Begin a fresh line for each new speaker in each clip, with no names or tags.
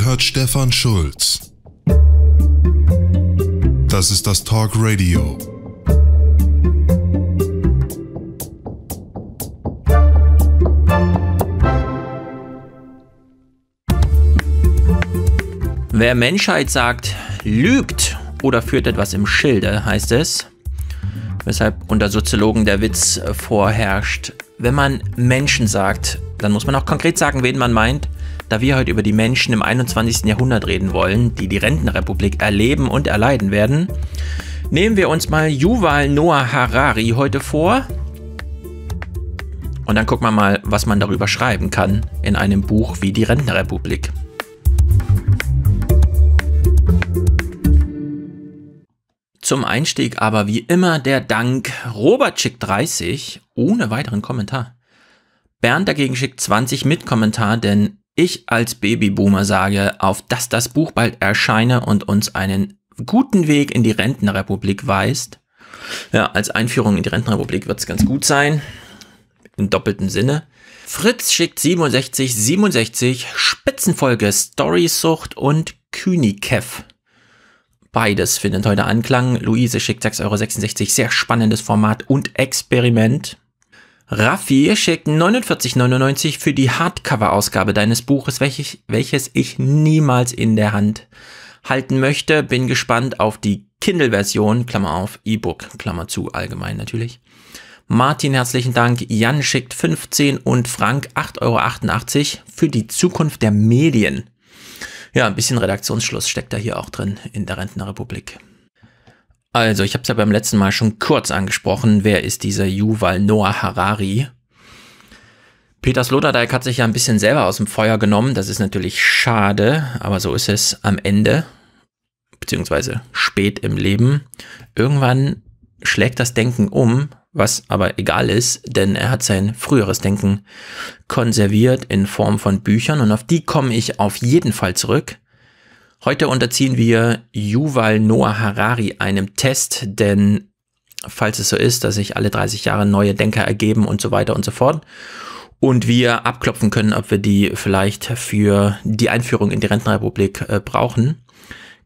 hört Stefan Schulz. Das ist das Talk Radio. Wer Menschheit sagt, lügt oder führt etwas im Schilde, heißt es. Weshalb unter Soziologen der Witz vorherrscht. Wenn man Menschen sagt, dann muss man auch konkret sagen, wen man meint da wir heute über die Menschen im 21. Jahrhundert reden wollen, die die Rentenrepublik erleben und erleiden werden, nehmen wir uns mal Yuval Noah Harari heute vor. Und dann gucken wir mal, was man darüber schreiben kann in einem Buch wie die Rentenrepublik. Zum Einstieg aber wie immer der Dank Robertschick30 ohne weiteren Kommentar. Bernd dagegen schickt 20 mit Kommentar, denn ich als Babyboomer sage, auf dass das Buch bald erscheine und uns einen guten Weg in die Rentenrepublik weist. Ja, als Einführung in die Rentenrepublik wird es ganz gut sein. Im doppelten Sinne. Fritz schickt 67, 67, Spitzenfolge, Storysucht und Künikev. Beides findet heute Anklang. Luise schickt 6,66 Euro. Sehr spannendes Format und Experiment. Raffi schickt 49,99 für die Hardcover-Ausgabe deines Buches, welches, welches ich niemals in der Hand halten möchte. Bin gespannt auf die Kindle-Version, Klammer auf, E-Book, Klammer zu, allgemein natürlich. Martin, herzlichen Dank. Jan schickt 15 und Frank 8,88 Euro für die Zukunft der Medien. Ja, ein bisschen Redaktionsschluss steckt da hier auch drin in der Rentnerrepublik. Also, ich habe es ja beim letzten Mal schon kurz angesprochen. Wer ist dieser Juval Noah Harari? Peter Sloterdijk hat sich ja ein bisschen selber aus dem Feuer genommen. Das ist natürlich schade, aber so ist es am Ende, beziehungsweise spät im Leben. Irgendwann schlägt das Denken um, was aber egal ist, denn er hat sein früheres Denken konserviert in Form von Büchern und auf die komme ich auf jeden Fall zurück. Heute unterziehen wir Yuval Noah Harari einem Test, denn falls es so ist, dass sich alle 30 Jahre neue Denker ergeben und so weiter und so fort und wir abklopfen können, ob wir die vielleicht für die Einführung in die Rentenrepublik äh, brauchen,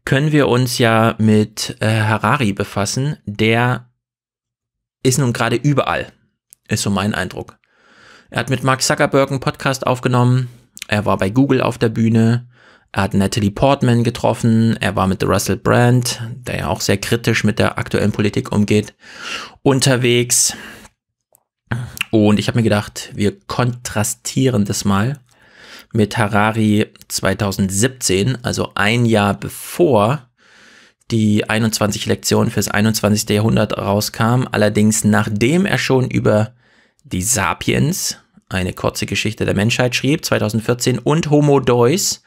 können wir uns ja mit äh, Harari befassen. Der ist nun gerade überall, ist so mein Eindruck. Er hat mit Mark Zuckerberg einen Podcast aufgenommen, er war bei Google auf der Bühne, er hat Natalie Portman getroffen, er war mit Russell Brand, der ja auch sehr kritisch mit der aktuellen Politik umgeht, unterwegs. Und ich habe mir gedacht, wir kontrastieren das mal mit Harari 2017, also ein Jahr bevor die 21 Lektionen fürs 21. Jahrhundert rauskam, allerdings nachdem er schon über die Sapiens, eine kurze Geschichte der Menschheit schrieb, 2014 und Homo Deus,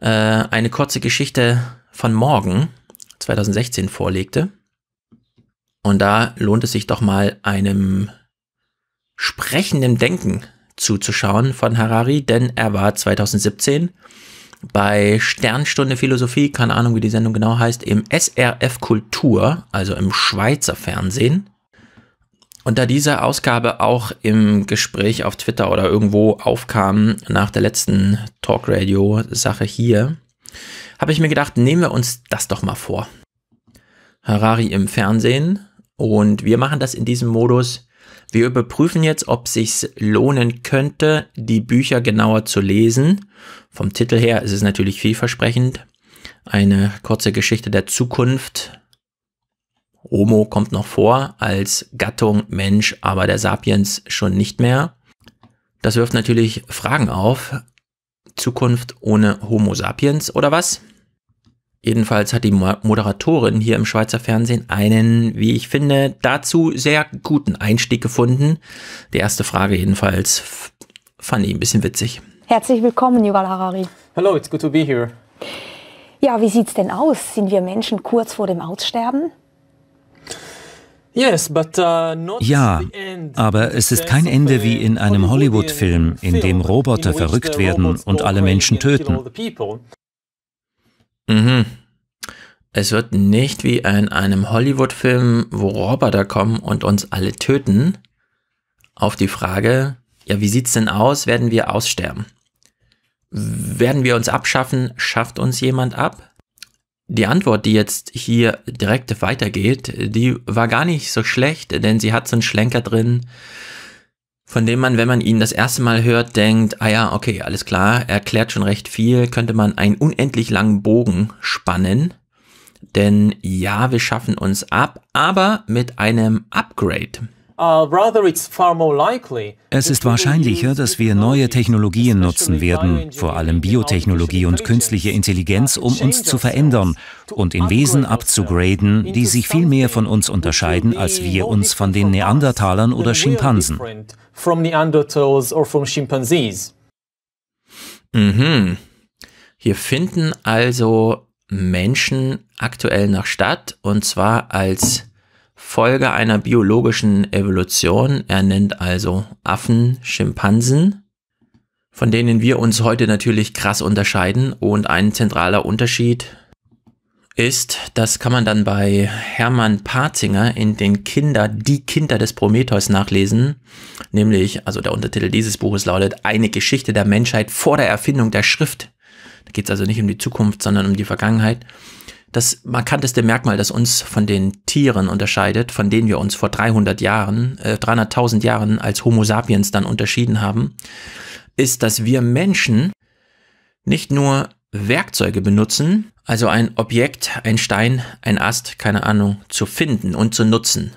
äh, eine kurze Geschichte von morgen 2016 vorlegte. Und da lohnt es sich doch mal einem sprechenden Denken zuzuschauen von Harari, denn er war 2017 bei Sternstunde Philosophie, keine Ahnung, wie die Sendung genau heißt, im SRF Kultur, also im Schweizer Fernsehen, und da diese Ausgabe auch im Gespräch auf Twitter oder irgendwo aufkam nach der letzten Talk Radio Sache hier, habe ich mir gedacht, nehmen wir uns das doch mal vor. Harari im Fernsehen und wir machen das in diesem Modus. Wir überprüfen jetzt, ob sich lohnen könnte, die Bücher genauer zu lesen. Vom Titel her ist es natürlich vielversprechend. Eine kurze Geschichte der Zukunft Homo kommt noch vor als Gattung Mensch, aber der Sapiens schon nicht mehr. Das wirft natürlich Fragen auf. Zukunft ohne Homo Sapiens oder was? Jedenfalls hat die Moderatorin hier im Schweizer Fernsehen einen, wie ich finde, dazu sehr guten Einstieg gefunden. Die erste Frage jedenfalls fand ich ein bisschen witzig.
Herzlich willkommen, Yuval Harari.
Hello, it's good to be here.
Ja, wie sieht's denn aus? Sind wir Menschen kurz vor dem Aussterben?
Uh,
ja, aber es ist kein Ende wie in einem Hollywood-Film, in dem Roboter verrückt werden und alle Menschen töten. Mhm.
Es wird nicht wie in einem Hollywood-Film, wo Roboter kommen und uns alle töten, auf die Frage, ja, wie sieht's denn aus? Werden wir aussterben? Werden wir uns abschaffen? Schafft uns jemand ab? Die Antwort, die jetzt hier direkt weitergeht, die war gar nicht so schlecht, denn sie hat so einen Schlenker drin, von dem man, wenn man ihn das erste Mal hört, denkt, ah ja, okay, alles klar, erklärt schon recht viel, könnte man einen unendlich langen Bogen spannen. Denn ja, wir schaffen uns ab, aber mit einem Upgrade.
Uh,
es ist wahrscheinlicher, dass wir neue Technologien nutzen werden, vor allem Biotechnologie und künstliche Intelligenz, um uns zu verändern und in Wesen abzugraden, die sich viel mehr von uns unterscheiden, als wir uns von den Neandertalern oder Schimpansen.
Mhm. Hier finden also Menschen aktuell noch statt, und zwar als Folge einer biologischen Evolution. Er nennt also Affen, Schimpansen, von denen wir uns heute natürlich krass unterscheiden. Und ein zentraler Unterschied ist, das kann man dann bei Hermann Parzinger in den Kinder, die Kinder des Prometheus nachlesen, nämlich, also der Untertitel dieses Buches lautet, eine Geschichte der Menschheit vor der Erfindung der Schrift. Da geht es also nicht um die Zukunft, sondern um die Vergangenheit das markanteste Merkmal, das uns von den Tieren unterscheidet, von denen wir uns vor 300 Jahren, äh, 300.000 Jahren als Homo sapiens dann unterschieden haben, ist, dass wir Menschen nicht nur Werkzeuge benutzen, also ein Objekt, ein Stein, ein Ast, keine Ahnung, zu finden und zu nutzen.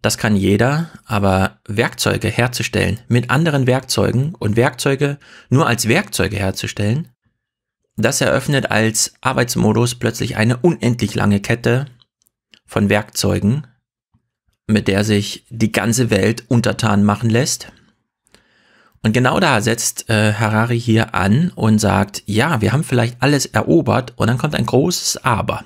Das kann jeder, aber Werkzeuge herzustellen mit anderen Werkzeugen und Werkzeuge nur als Werkzeuge herzustellen, das eröffnet als Arbeitsmodus plötzlich eine unendlich lange Kette von Werkzeugen, mit der sich die ganze Welt untertan machen lässt. Und genau da setzt äh, Harari hier an und sagt, ja, wir haben vielleicht alles erobert und dann kommt ein großes
Aber.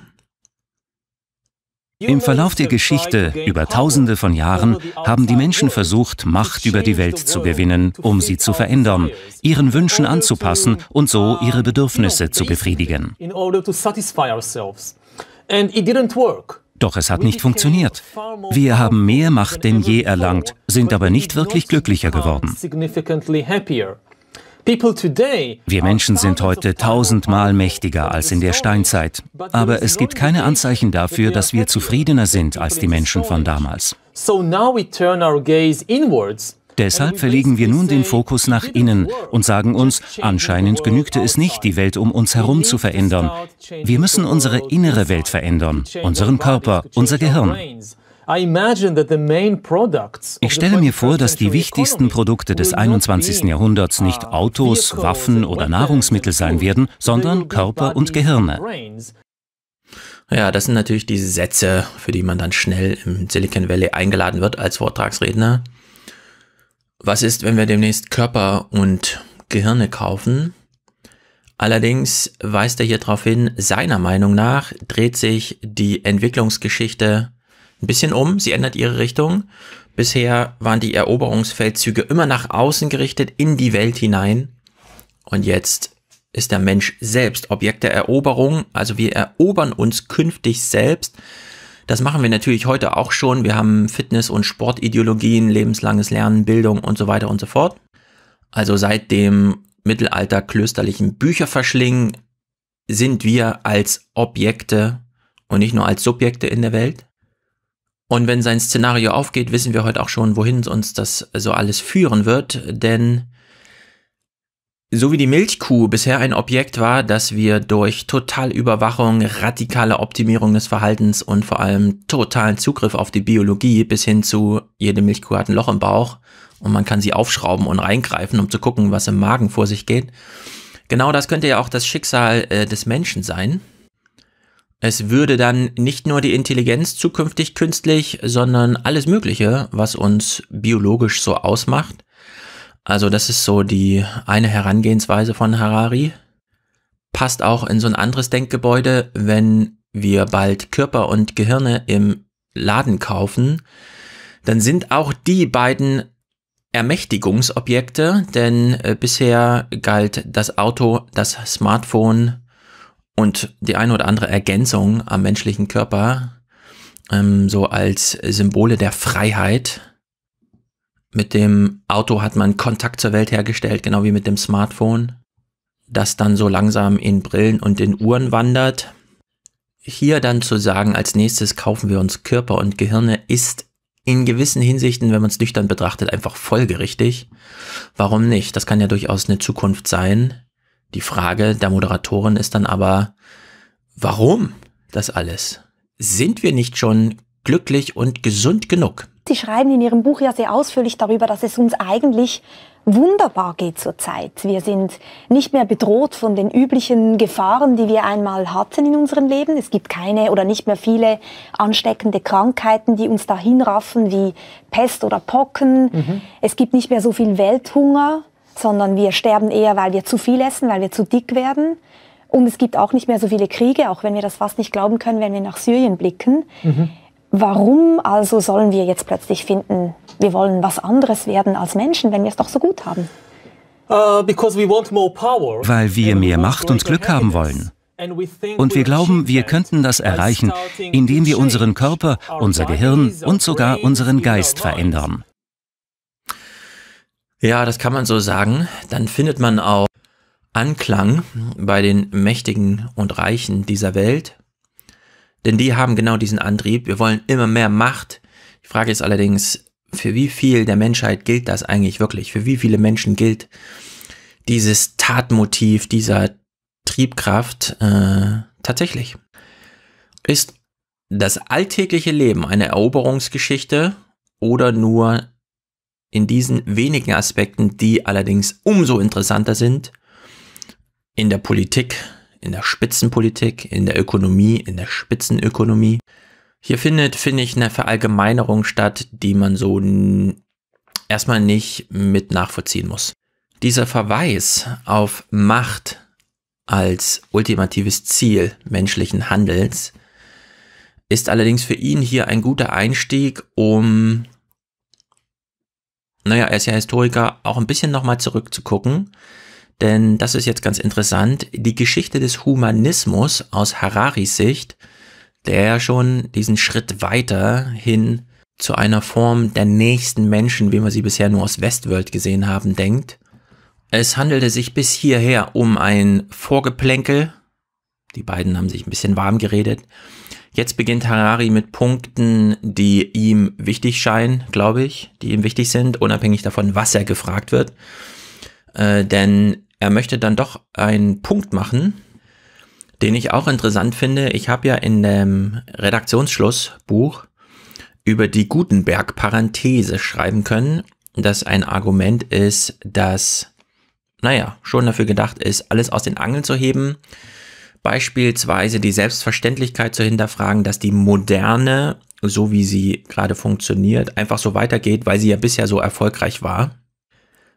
Im Verlauf der Geschichte über Tausende von Jahren haben die Menschen versucht, Macht über die Welt zu gewinnen, um sie zu verändern, ihren Wünschen anzupassen und so ihre Bedürfnisse zu befriedigen. Doch es hat nicht funktioniert. Wir haben mehr Macht denn je erlangt, sind aber nicht wirklich glücklicher geworden.
Wir
Menschen sind heute tausendmal mächtiger als in der Steinzeit, aber es gibt keine Anzeichen dafür, dass wir zufriedener sind als die Menschen von damals. Deshalb verlegen wir nun den Fokus nach innen und sagen uns, anscheinend genügte es nicht, die Welt um uns herum zu verändern. Wir müssen unsere innere Welt verändern, unseren Körper, unser Gehirn. Ich stelle mir vor, dass die wichtigsten Produkte des 21. Jahrhunderts nicht uh, Autos, Waffen oder Nahrungsmittel sein werden, sondern Körper und Gehirne.
Ja, das sind natürlich diese Sätze, für die man dann schnell im Silicon Valley eingeladen wird als Vortragsredner. Was ist, wenn wir demnächst Körper und Gehirne kaufen? Allerdings weist er hier darauf hin, seiner Meinung nach dreht sich die Entwicklungsgeschichte ein bisschen um. Sie ändert ihre Richtung. Bisher waren die Eroberungsfeldzüge immer nach außen gerichtet, in die Welt hinein. Und jetzt ist der Mensch selbst Objekt der Eroberung. Also wir erobern uns künftig selbst. Das machen wir natürlich heute auch schon. Wir haben Fitness- und Sportideologien, lebenslanges Lernen, Bildung und so weiter und so fort. Also seit dem Mittelalter klösterlichen Bücherverschlingen sind wir als Objekte und nicht nur als Subjekte in der Welt. Und wenn sein Szenario aufgeht, wissen wir heute auch schon, wohin uns das so alles führen wird, denn so wie die Milchkuh bisher ein Objekt war, das wir durch Totalüberwachung, radikale Optimierung des Verhaltens und vor allem totalen Zugriff auf die Biologie bis hin zu jede Milchkuh hat ein Loch im Bauch und man kann sie aufschrauben und reingreifen, um zu gucken, was im Magen vor sich geht. Genau das könnte ja auch das Schicksal äh, des Menschen sein, es würde dann nicht nur die Intelligenz zukünftig künstlich, sondern alles Mögliche, was uns biologisch so ausmacht. Also das ist so die eine Herangehensweise von Harari. Passt auch in so ein anderes Denkgebäude, wenn wir bald Körper und Gehirne im Laden kaufen, dann sind auch die beiden Ermächtigungsobjekte, denn äh, bisher galt das Auto, das Smartphone, und die eine oder andere Ergänzung am menschlichen Körper, ähm, so als Symbole der Freiheit. Mit dem Auto hat man Kontakt zur Welt hergestellt, genau wie mit dem Smartphone, das dann so langsam in Brillen und in Uhren wandert. Hier dann zu sagen, als nächstes kaufen wir uns Körper und Gehirne, ist in gewissen Hinsichten, wenn man es nüchtern betrachtet, einfach folgerichtig. Warum nicht? Das kann ja durchaus eine Zukunft sein, die Frage der Moderatorin ist dann aber, warum das alles? Sind wir nicht schon glücklich und gesund genug?
Sie schreiben in Ihrem Buch ja sehr ausführlich darüber, dass es uns eigentlich wunderbar geht zurzeit. Wir sind nicht mehr bedroht von den üblichen Gefahren, die wir einmal hatten in unserem Leben. Es gibt keine oder nicht mehr viele ansteckende Krankheiten, die uns dahinraffen wie Pest oder Pocken. Mhm. Es gibt nicht mehr so viel Welthunger sondern wir sterben eher, weil wir zu viel essen, weil wir zu dick werden. Und es gibt auch nicht mehr so viele Kriege, auch wenn wir das fast nicht glauben können, wenn wir nach Syrien blicken. Mhm. Warum also sollen wir jetzt plötzlich finden, wir wollen was anderes werden als Menschen, wenn wir es doch so gut haben?
Uh, weil
wir mehr Macht und Glück haben wollen. Und wir glauben, wir könnten das erreichen, indem wir unseren Körper, unser Gehirn und sogar unseren Geist verändern. Ja, das kann man so sagen. Dann findet man
auch Anklang bei den Mächtigen und Reichen dieser Welt. Denn die haben genau diesen Antrieb. Wir wollen immer mehr Macht. Die Frage ist allerdings, für wie viel der Menschheit gilt das eigentlich wirklich? Für wie viele Menschen gilt dieses Tatmotiv, dieser Triebkraft äh, tatsächlich? Ist das alltägliche Leben eine Eroberungsgeschichte oder nur in diesen wenigen Aspekten, die allerdings umso interessanter sind, in der Politik, in der Spitzenpolitik, in der Ökonomie, in der Spitzenökonomie. Hier findet, finde ich, eine Verallgemeinerung statt, die man so erstmal nicht mit nachvollziehen muss. Dieser Verweis auf Macht als ultimatives Ziel menschlichen Handels ist allerdings für ihn hier ein guter Einstieg, um naja, er ist ja Historiker, auch ein bisschen nochmal zurückzugucken. Denn das ist jetzt ganz interessant, die Geschichte des Humanismus aus Hararis Sicht, der ja schon diesen Schritt weiter hin zu einer Form der nächsten Menschen, wie wir sie bisher nur aus Westworld gesehen haben, denkt. Es handelte sich bis hierher um ein Vorgeplänkel. Die beiden haben sich ein bisschen warm geredet. Jetzt beginnt Harari mit Punkten, die ihm wichtig scheinen, glaube ich, die ihm wichtig sind, unabhängig davon, was er gefragt wird. Äh, denn er möchte dann doch einen Punkt machen, den ich auch interessant finde. Ich habe ja in dem Redaktionsschlussbuch über die Gutenberg-Parenthese schreiben können, dass ein Argument ist, dass, naja, schon dafür gedacht ist, alles aus den Angeln zu heben Beispielsweise die Selbstverständlichkeit zu hinterfragen, dass die moderne, so wie sie gerade funktioniert, einfach so weitergeht, weil sie ja bisher so erfolgreich war,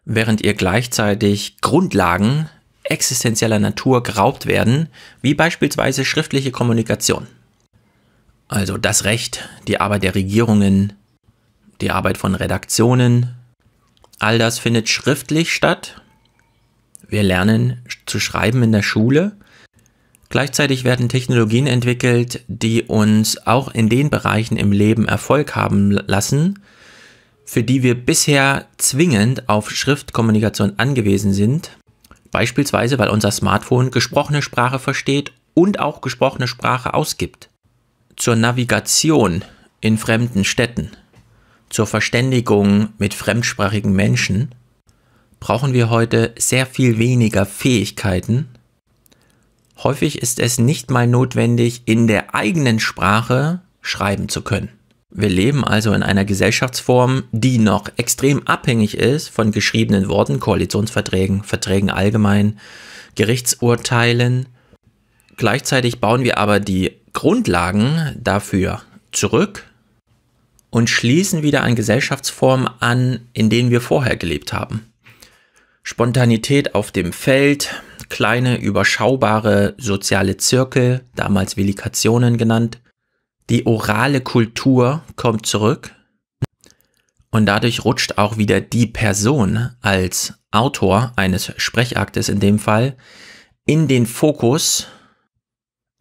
während ihr gleichzeitig Grundlagen existenzieller Natur geraubt werden, wie beispielsweise schriftliche Kommunikation. Also das Recht, die Arbeit der Regierungen, die Arbeit von Redaktionen, all das findet schriftlich statt. Wir lernen zu schreiben in der Schule Gleichzeitig werden Technologien entwickelt, die uns auch in den Bereichen im Leben Erfolg haben lassen, für die wir bisher zwingend auf Schriftkommunikation angewiesen sind. Beispielsweise, weil unser Smartphone gesprochene Sprache versteht und auch gesprochene Sprache ausgibt. Zur Navigation in fremden Städten, zur Verständigung mit fremdsprachigen Menschen brauchen wir heute sehr viel weniger Fähigkeiten Häufig ist es nicht mal notwendig, in der eigenen Sprache schreiben zu können. Wir leben also in einer Gesellschaftsform, die noch extrem abhängig ist von geschriebenen Worten, Koalitionsverträgen, Verträgen allgemein, Gerichtsurteilen. Gleichzeitig bauen wir aber die Grundlagen dafür zurück und schließen wieder an Gesellschaftsformen an, in denen wir vorher gelebt haben. Spontanität auf dem Feld, kleine, überschaubare soziale Zirkel, damals Velikationen genannt. Die orale Kultur kommt zurück und dadurch rutscht auch wieder die Person als Autor eines Sprechaktes in dem Fall in den Fokus,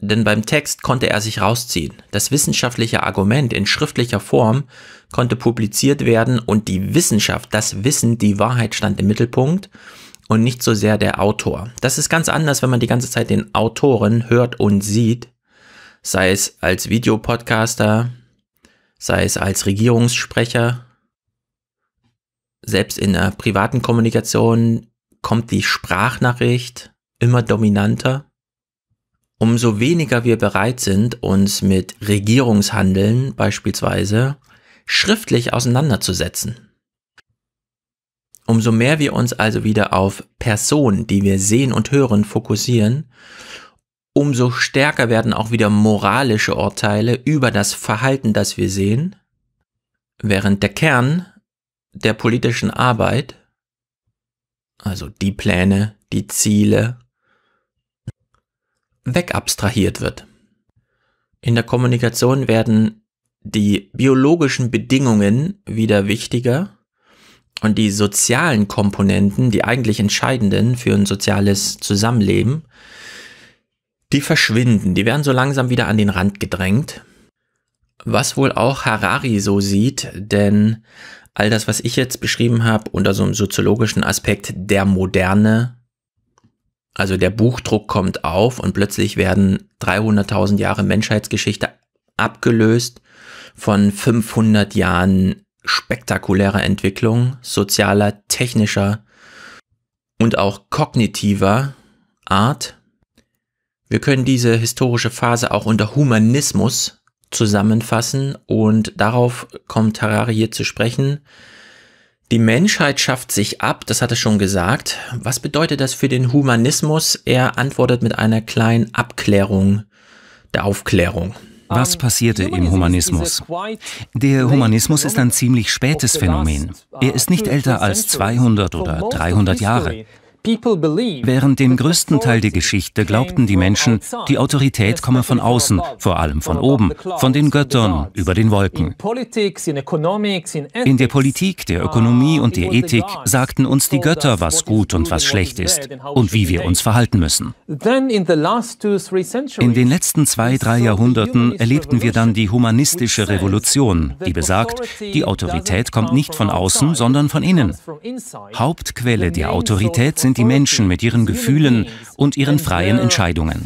denn beim Text konnte er sich rausziehen. Das wissenschaftliche Argument in schriftlicher Form konnte publiziert werden und die Wissenschaft, das Wissen, die Wahrheit stand im Mittelpunkt und nicht so sehr der Autor. Das ist ganz anders, wenn man die ganze Zeit den Autoren hört und sieht, sei es als Videopodcaster, sei es als Regierungssprecher. Selbst in der privaten Kommunikation kommt die Sprachnachricht immer dominanter. Umso weniger wir bereit sind, uns mit Regierungshandeln beispielsweise schriftlich auseinanderzusetzen. Umso mehr wir uns also wieder auf Personen, die wir sehen und hören, fokussieren, umso stärker werden auch wieder moralische Urteile über das Verhalten, das wir sehen, während der Kern der politischen Arbeit, also die Pläne, die Ziele, wegabstrahiert wird. In der Kommunikation werden die biologischen Bedingungen wieder wichtiger und die sozialen Komponenten, die eigentlich entscheidenden für ein soziales Zusammenleben, die verschwinden, die werden so langsam wieder an den Rand gedrängt. Was wohl auch Harari so sieht, denn all das, was ich jetzt beschrieben habe, unter so einem soziologischen Aspekt der Moderne, also der Buchdruck kommt auf und plötzlich werden 300.000 Jahre Menschheitsgeschichte abgelöst von 500 Jahren spektakulärer Entwicklung sozialer, technischer und auch kognitiver Art. Wir können diese historische Phase auch unter Humanismus zusammenfassen und darauf kommt Harari hier zu sprechen. Die Menschheit schafft sich ab, das hat er schon gesagt. Was bedeutet das für den Humanismus? Er antwortet mit einer kleinen Abklärung der Aufklärung.
Was passierte im Humanismus? Der Humanismus ist ein ziemlich spätes Phänomen. Er ist nicht älter als 200 oder 300 Jahre. Während dem größten Teil der Geschichte glaubten die Menschen, die Autorität komme von außen, vor allem von oben, von den Göttern, über den Wolken. In der Politik, der Ökonomie und der ah, Ethik sagten uns die Götter, was gut und was schlecht ist und wie wir uns verhalten müssen. In den letzten zwei, drei Jahrhunderten erlebten wir dann die humanistische Revolution, die besagt, die Autorität kommt nicht von außen, sondern von innen. Hauptquelle der Autorität sind sind die Menschen mit ihren Gefühlen und ihren freien Entscheidungen.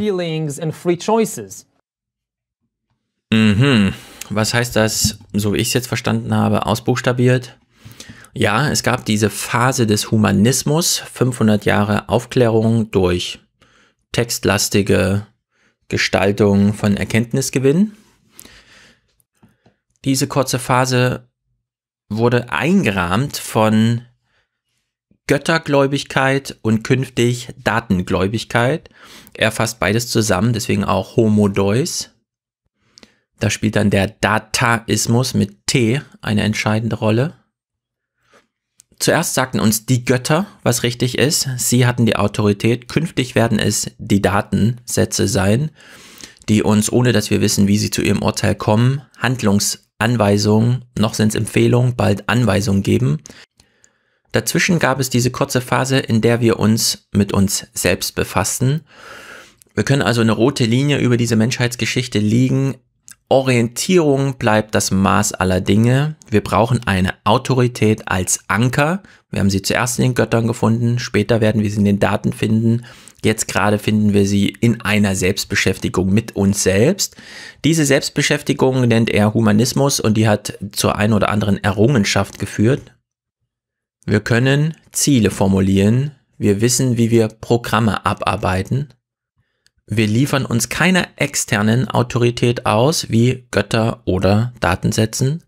Mhm. Was heißt das, so wie ich es jetzt verstanden habe, ausbuchstabiert? Ja, es gab diese Phase des Humanismus, 500 Jahre Aufklärung durch textlastige Gestaltung von Erkenntnisgewinn. Diese kurze Phase wurde eingerahmt von Göttergläubigkeit und künftig Datengläubigkeit. Er fasst beides zusammen, deswegen auch Homo Deus. Da spielt dann der Dataismus mit T eine entscheidende Rolle. Zuerst sagten uns die Götter, was richtig ist. Sie hatten die Autorität. Künftig werden es die Datensätze sein, die uns, ohne dass wir wissen, wie sie zu ihrem Urteil kommen, Handlungsanweisungen, noch sind es Empfehlungen, bald Anweisungen geben, Dazwischen gab es diese kurze Phase, in der wir uns mit uns selbst befassten. Wir können also eine rote Linie über diese Menschheitsgeschichte liegen. Orientierung bleibt das Maß aller Dinge. Wir brauchen eine Autorität als Anker. Wir haben sie zuerst in den Göttern gefunden, später werden wir sie in den Daten finden. Jetzt gerade finden wir sie in einer Selbstbeschäftigung mit uns selbst. Diese Selbstbeschäftigung nennt er Humanismus und die hat zur ein oder anderen Errungenschaft geführt. Wir können Ziele formulieren, wir wissen, wie wir Programme abarbeiten, wir liefern uns keiner externen Autorität aus, wie Götter oder Datensätzen,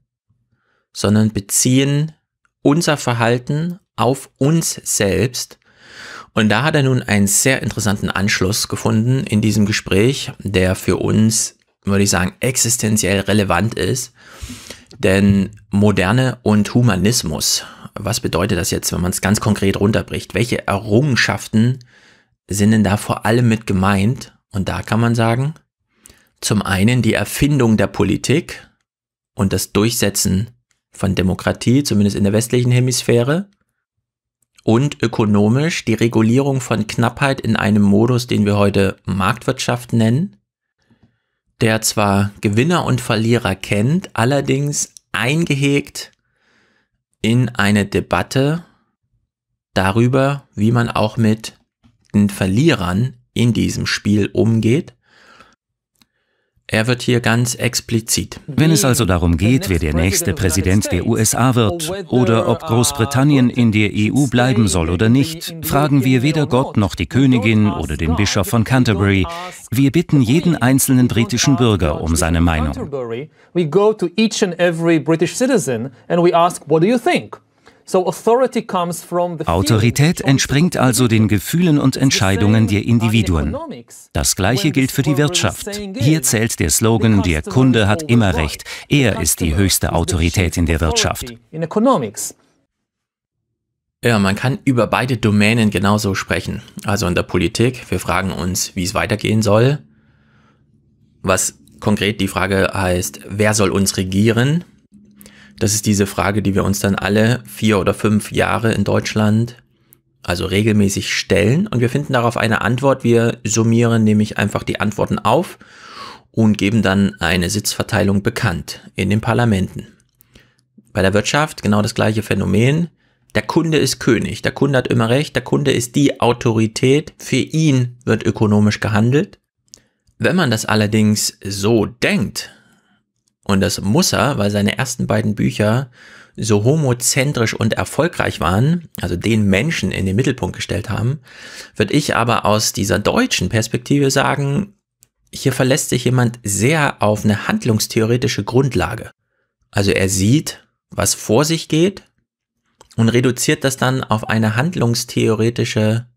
sondern beziehen unser Verhalten auf uns selbst. Und da hat er nun einen sehr interessanten Anschluss gefunden in diesem Gespräch, der für uns, würde ich sagen, existenziell relevant ist. Denn Moderne und Humanismus was bedeutet das jetzt, wenn man es ganz konkret runterbricht? Welche Errungenschaften sind denn da vor allem mit gemeint? Und da kann man sagen, zum einen die Erfindung der Politik und das Durchsetzen von Demokratie, zumindest in der westlichen Hemisphäre, und ökonomisch die Regulierung von Knappheit in einem Modus, den wir heute Marktwirtschaft nennen, der zwar Gewinner und Verlierer kennt, allerdings eingehegt in eine Debatte darüber, wie man auch mit den Verlierern in diesem Spiel umgeht er wird
hier ganz explizit. Wenn es also darum geht, wer der nächste Präsident der USA wird oder ob Großbritannien in der EU bleiben soll oder nicht, fragen wir weder Gott noch die Königin oder den Bischof von Canterbury. Wir bitten jeden einzelnen britischen Bürger um seine Meinung.
We go to each and every British citizen and we ask, what do you think?
Autorität entspringt also den Gefühlen und Entscheidungen der Individuen. Das Gleiche gilt für die Wirtschaft. Hier zählt der Slogan, der Kunde hat immer recht. Er ist die höchste Autorität in der Wirtschaft.
Ja, man kann über beide Domänen genauso sprechen. Also in der Politik, wir fragen uns, wie es weitergehen soll. Was konkret die Frage heißt, wer soll uns regieren? Das ist diese Frage, die wir uns dann alle vier oder fünf Jahre in Deutschland also regelmäßig stellen und wir finden darauf eine Antwort. Wir summieren nämlich einfach die Antworten auf und geben dann eine Sitzverteilung bekannt in den Parlamenten. Bei der Wirtschaft genau das gleiche Phänomen. Der Kunde ist König, der Kunde hat immer recht, der Kunde ist die Autorität, für ihn wird ökonomisch gehandelt. Wenn man das allerdings so denkt, und das muss er, weil seine ersten beiden Bücher so homozentrisch und erfolgreich waren, also den Menschen in den Mittelpunkt gestellt haben, würde ich aber aus dieser deutschen Perspektive sagen, hier verlässt sich jemand sehr auf eine handlungstheoretische Grundlage. Also er sieht, was vor sich geht und reduziert das dann auf eine handlungstheoretische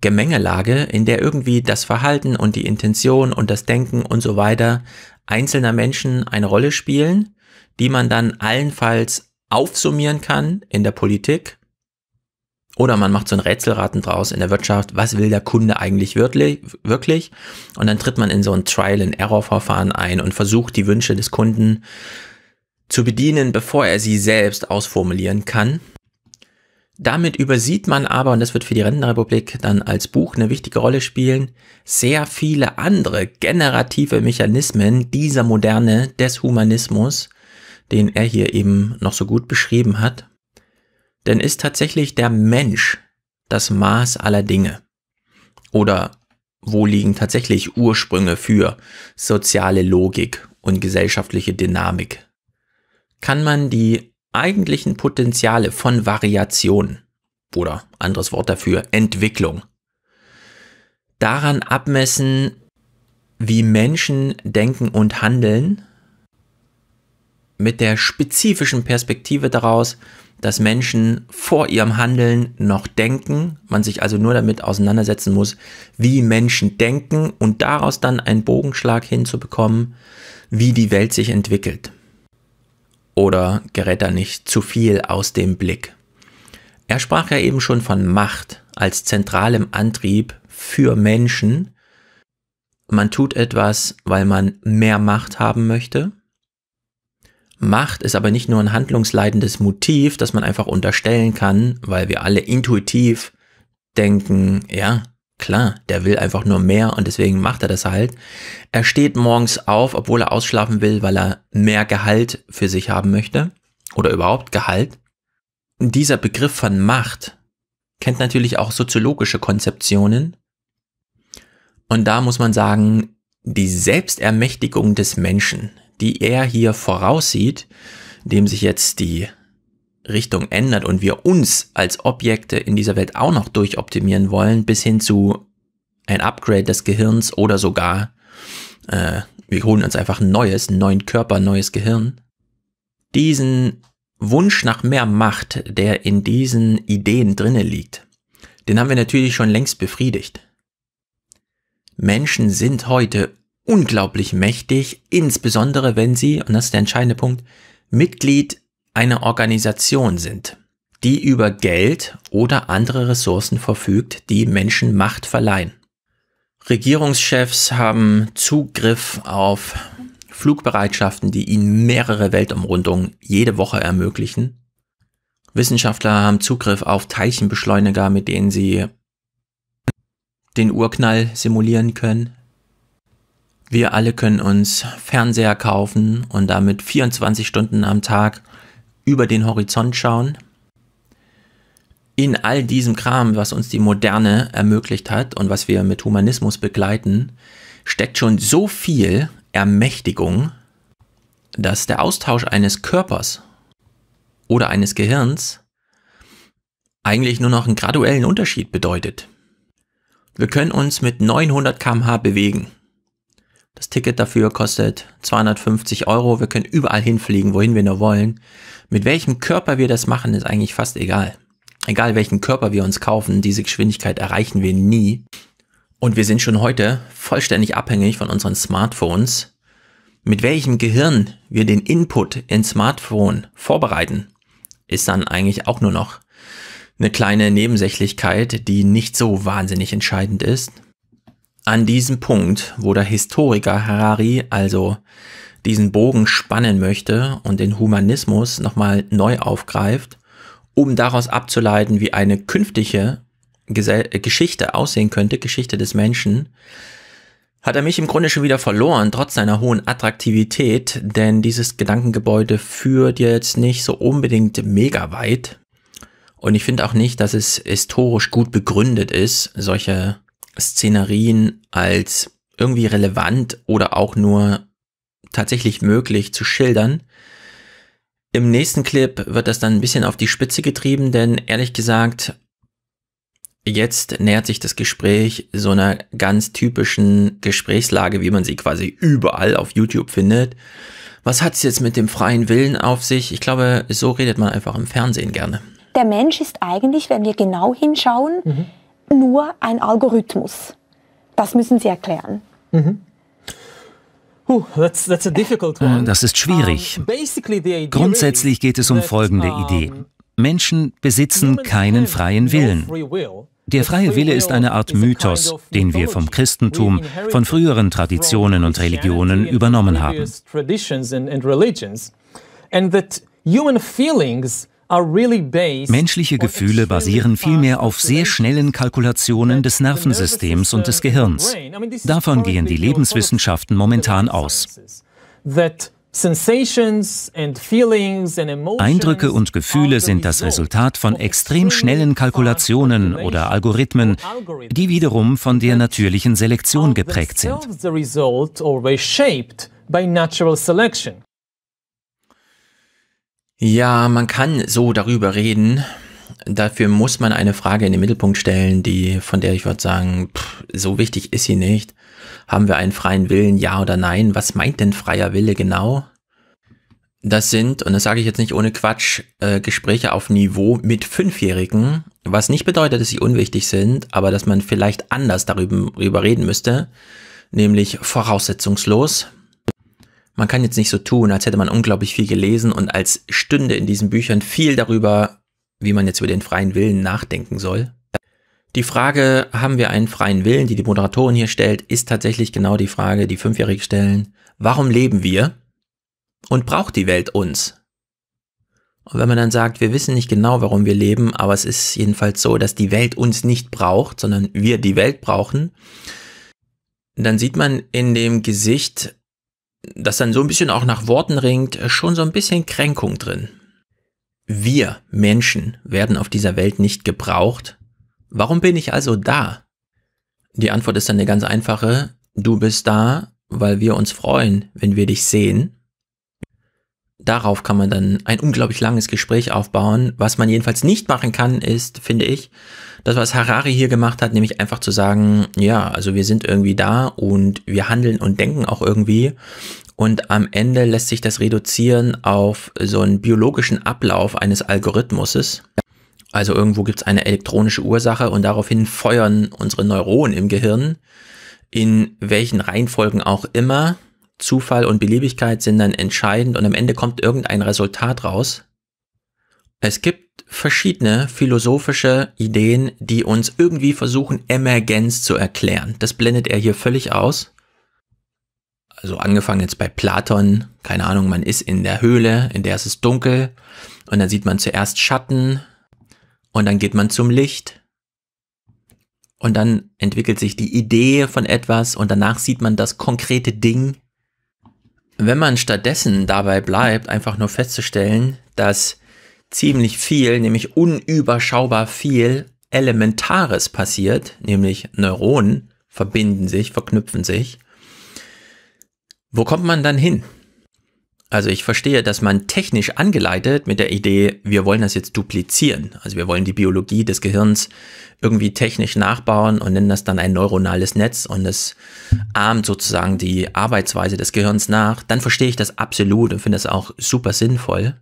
Gemengelage, in der irgendwie das Verhalten und die Intention und das Denken und so weiter einzelner Menschen eine Rolle spielen, die man dann allenfalls aufsummieren kann in der Politik. Oder man macht so ein Rätselraten draus in der Wirtschaft, was will der Kunde eigentlich wirklich, wirklich? Und dann tritt man in so ein Trial-and-Error-Verfahren ein und versucht die Wünsche des Kunden zu bedienen, bevor er sie selbst ausformulieren kann. Damit übersieht man aber, und das wird für die Rentenrepublik dann als Buch eine wichtige Rolle spielen, sehr viele andere generative Mechanismen dieser Moderne des Humanismus, den er hier eben noch so gut beschrieben hat. Denn ist tatsächlich der Mensch das Maß aller Dinge? Oder wo liegen tatsächlich Ursprünge für soziale Logik und gesellschaftliche Dynamik? Kann man die eigentlichen Potenziale von Variation oder anderes Wort dafür Entwicklung daran abmessen, wie Menschen denken und handeln, mit der spezifischen Perspektive daraus, dass Menschen vor ihrem Handeln noch denken, man sich also nur damit auseinandersetzen muss, wie Menschen denken und daraus dann einen Bogenschlag hinzubekommen, wie die Welt sich entwickelt oder gerät da nicht zu viel aus dem Blick? Er sprach ja eben schon von Macht als zentralem Antrieb für Menschen. Man tut etwas, weil man mehr Macht haben möchte. Macht ist aber nicht nur ein handlungsleitendes Motiv, das man einfach unterstellen kann, weil wir alle intuitiv denken, ja, Klar, der will einfach nur mehr und deswegen macht er das halt. Er steht morgens auf, obwohl er ausschlafen will, weil er mehr Gehalt für sich haben möchte oder überhaupt Gehalt. Dieser Begriff von Macht kennt natürlich auch soziologische Konzeptionen. Und da muss man sagen, die Selbstermächtigung des Menschen, die er hier voraussieht, dem sich jetzt die Richtung ändert und wir uns als Objekte in dieser Welt auch noch durchoptimieren wollen, bis hin zu ein Upgrade des Gehirns oder sogar äh, wir holen uns einfach ein neues, einen neuen Körper, neues Gehirn. Diesen Wunsch nach mehr Macht, der in diesen Ideen drinne liegt, den haben wir natürlich schon längst befriedigt. Menschen sind heute unglaublich mächtig, insbesondere wenn sie, und das ist der entscheidende Punkt, Mitglied eine Organisation sind, die über Geld oder andere Ressourcen verfügt, die Menschen Macht verleihen. Regierungschefs haben Zugriff auf Flugbereitschaften, die ihnen mehrere Weltumrundungen jede Woche ermöglichen. Wissenschaftler haben Zugriff auf Teilchenbeschleuniger, mit denen sie den Urknall simulieren können. Wir alle können uns Fernseher kaufen und damit 24 Stunden am Tag über den Horizont schauen. In all diesem Kram, was uns die Moderne ermöglicht hat und was wir mit Humanismus begleiten, steckt schon so viel Ermächtigung, dass der Austausch eines Körpers oder eines Gehirns eigentlich nur noch einen graduellen Unterschied bedeutet. Wir können uns mit 900 km/h bewegen das Ticket dafür kostet 250 Euro. Wir können überall hinfliegen, wohin wir nur wollen. Mit welchem Körper wir das machen, ist eigentlich fast egal. Egal welchen Körper wir uns kaufen, diese Geschwindigkeit erreichen wir nie. Und wir sind schon heute vollständig abhängig von unseren Smartphones. Mit welchem Gehirn wir den Input in Smartphone vorbereiten, ist dann eigentlich auch nur noch eine kleine Nebensächlichkeit, die nicht so wahnsinnig entscheidend ist an diesem Punkt, wo der Historiker Harari also diesen Bogen spannen möchte und den Humanismus nochmal neu aufgreift, um daraus abzuleiten, wie eine künftige Gesell äh, Geschichte aussehen könnte, Geschichte des Menschen, hat er mich im Grunde schon wieder verloren, trotz seiner hohen Attraktivität, denn dieses Gedankengebäude führt jetzt nicht so unbedingt mega weit. Und ich finde auch nicht, dass es historisch gut begründet ist, solche Szenarien als irgendwie relevant oder auch nur tatsächlich möglich zu schildern. Im nächsten Clip wird das dann ein bisschen auf die Spitze getrieben, denn ehrlich gesagt, jetzt nähert sich das Gespräch so einer ganz typischen Gesprächslage, wie man sie quasi überall auf YouTube findet. Was hat es jetzt mit dem freien Willen auf sich? Ich glaube, so redet man einfach im Fernsehen gerne.
Der Mensch ist eigentlich, wenn wir genau hinschauen, mhm nur ein Algorithmus? Das müssen Sie erklären. Mhm.
Das ist schwierig.
Grundsätzlich
geht es um folgende Idee. Menschen besitzen keinen freien Willen. Der freie Wille ist eine Art Mythos, den wir vom Christentum, von früheren Traditionen und Religionen übernommen haben.
And that human feelings
Menschliche Gefühle basieren vielmehr auf sehr schnellen Kalkulationen des Nervensystems und des Gehirns. Davon gehen die Lebenswissenschaften momentan aus. Eindrücke und Gefühle sind das Resultat von extrem schnellen Kalkulationen oder Algorithmen, die wiederum von der natürlichen Selektion geprägt sind. Ja, man kann so
darüber reden. Dafür muss man eine Frage in den Mittelpunkt stellen, die, von der ich würde sagen, pff, so wichtig ist sie nicht. Haben wir einen freien Willen, ja oder nein? Was meint denn freier Wille genau? Das sind, und das sage ich jetzt nicht ohne Quatsch, äh, Gespräche auf Niveau mit Fünfjährigen, was nicht bedeutet, dass sie unwichtig sind, aber dass man vielleicht anders darüber reden müsste, nämlich voraussetzungslos, man kann jetzt nicht so tun, als hätte man unglaublich viel gelesen und als stünde in diesen Büchern viel darüber, wie man jetzt über den freien Willen nachdenken soll. Die Frage, haben wir einen freien Willen, die die Moderatorin hier stellt, ist tatsächlich genau die Frage, die Fünfjährige stellen. Warum leben wir? Und braucht die Welt uns? Und wenn man dann sagt, wir wissen nicht genau, warum wir leben, aber es ist jedenfalls so, dass die Welt uns nicht braucht, sondern wir die Welt brauchen, dann sieht man in dem Gesicht das dann so ein bisschen auch nach Worten ringt, äh, schon so ein bisschen Kränkung drin. Wir Menschen werden auf dieser Welt nicht gebraucht. Warum bin ich also da? Die Antwort ist dann eine ganz einfache. Du bist da, weil wir uns freuen, wenn wir dich sehen darauf kann man dann ein unglaublich langes Gespräch aufbauen. Was man jedenfalls nicht machen kann, ist, finde ich, das, was Harari hier gemacht hat, nämlich einfach zu sagen, ja, also wir sind irgendwie da und wir handeln und denken auch irgendwie. Und am Ende lässt sich das reduzieren auf so einen biologischen Ablauf eines Algorithmuses. Also irgendwo gibt es eine elektronische Ursache und daraufhin feuern unsere Neuronen im Gehirn in welchen Reihenfolgen auch immer Zufall und Beliebigkeit sind dann entscheidend und am Ende kommt irgendein Resultat raus. Es gibt verschiedene philosophische Ideen, die uns irgendwie versuchen, Emergenz zu erklären. Das blendet er hier völlig aus. Also angefangen jetzt bei Platon, keine Ahnung, man ist in der Höhle, in der ist es dunkel und dann sieht man zuerst Schatten und dann geht man zum Licht und dann entwickelt sich die Idee von etwas und danach sieht man das konkrete Ding wenn man stattdessen dabei bleibt, einfach nur festzustellen, dass ziemlich viel, nämlich unüberschaubar viel Elementares passiert, nämlich Neuronen verbinden sich, verknüpfen sich, wo kommt man dann hin? Also ich verstehe, dass man technisch angeleitet mit der Idee, wir wollen das jetzt duplizieren. Also wir wollen die Biologie des Gehirns irgendwie technisch nachbauen und nennen das dann ein neuronales Netz und es ahmt sozusagen die Arbeitsweise des Gehirns nach. Dann verstehe ich das absolut und finde das auch super sinnvoll.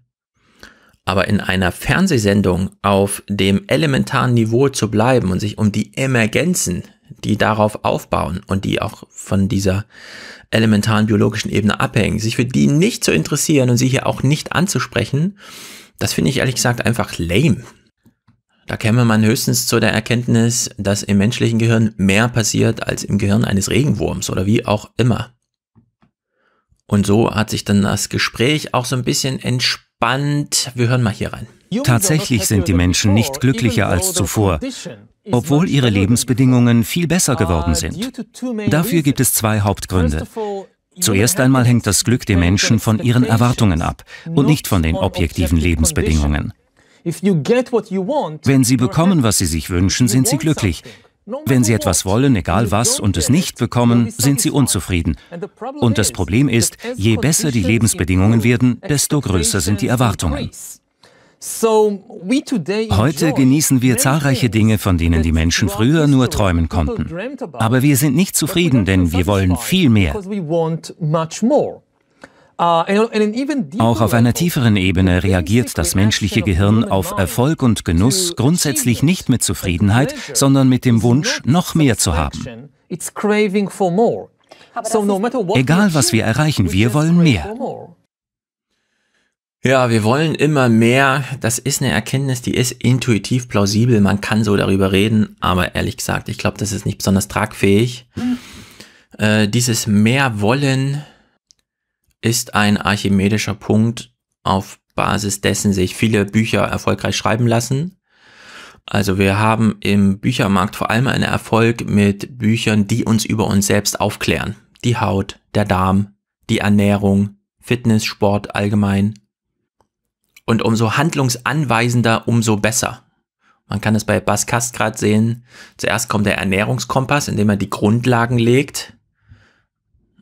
Aber in einer Fernsehsendung auf dem elementaren Niveau zu bleiben und sich um die Emergenzen die darauf aufbauen und die auch von dieser elementaren biologischen Ebene abhängen, sich für die nicht zu interessieren und sie hier auch nicht anzusprechen, das finde ich ehrlich gesagt einfach lame. Da käme man höchstens zu der Erkenntnis, dass im menschlichen Gehirn mehr passiert als im Gehirn eines Regenwurms oder wie auch immer. Und so hat sich dann das Gespräch auch so ein bisschen entspannt. Wir hören mal hier rein. Tatsächlich
sind die Menschen nicht glücklicher als zuvor, obwohl
ihre Lebensbedingungen viel besser ah, geworden sind. Dafür gibt es zwei Hauptgründe. Zuerst einmal hängt das Glück der Menschen von ihren Erwartungen ab und nicht von den objektiven Lebensbedingungen.
Wenn
sie bekommen, was sie sich wünschen, sind sie glücklich. Wenn sie etwas wollen, egal was, und es nicht bekommen, sind sie unzufrieden. Und das Problem ist, je besser die Lebensbedingungen werden, desto größer sind die Erwartungen. Heute genießen wir zahlreiche Dinge, von denen die Menschen früher nur also träumen konnten. Aber wir sind nicht zufrieden, denn wir wollen viel mehr. Uh, Auch auf einer tieferen Ebene reagiert das menschliche Gehirn auf Erfolg und Genuss grundsätzlich nicht mit Zufriedenheit, sondern mit dem Wunsch, noch mehr zu haben.
Egal
was wir erreichen, wir wollen
mehr. Ja, wir wollen immer mehr. Das ist eine Erkenntnis, die ist intuitiv plausibel. Man kann so darüber reden, aber ehrlich gesagt, ich glaube, das ist nicht besonders tragfähig. Mhm. Äh, dieses Mehr wollen ist ein archimedischer Punkt, auf Basis dessen sich viele Bücher erfolgreich schreiben lassen. Also wir haben im Büchermarkt vor allem einen Erfolg mit Büchern, die uns über uns selbst aufklären. Die Haut, der Darm, die Ernährung, Fitness, Sport allgemein. Und umso handlungsanweisender, umso besser. Man kann es bei Bas Kastgrad sehen. Zuerst kommt der Ernährungskompass, in dem er die Grundlagen legt.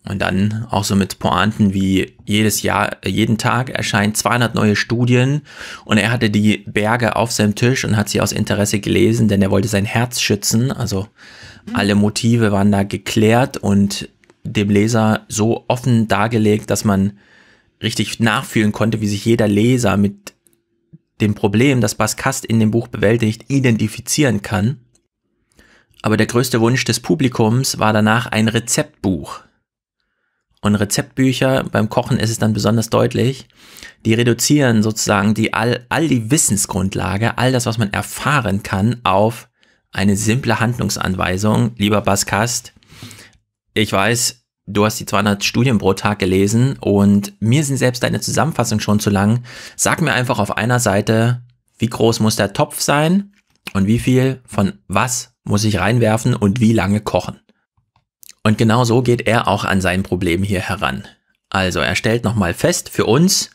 Und dann auch so mit Pointen wie jedes Jahr, jeden Tag erscheinen 200 neue Studien und er hatte die Berge auf seinem Tisch und hat sie aus Interesse gelesen, denn er wollte sein Herz schützen. Also alle Motive waren da geklärt und dem Leser so offen dargelegt, dass man richtig nachfühlen konnte, wie sich jeder Leser mit dem Problem, das Baskast in dem Buch bewältigt, identifizieren kann. Aber der größte Wunsch des Publikums war danach ein Rezeptbuch. Und Rezeptbücher, beim Kochen ist es dann besonders deutlich, die reduzieren sozusagen die, all, all die Wissensgrundlage, all das, was man erfahren kann, auf eine simple Handlungsanweisung. Lieber Baskast, ich weiß, Du hast die 200 Studien pro Tag gelesen und mir sind selbst deine Zusammenfassung schon zu lang. Sag mir einfach auf einer Seite, wie groß muss der Topf sein und wie viel von was muss ich reinwerfen und wie lange kochen. Und genau so geht er auch an sein Problem hier heran. Also er stellt nochmal fest für uns,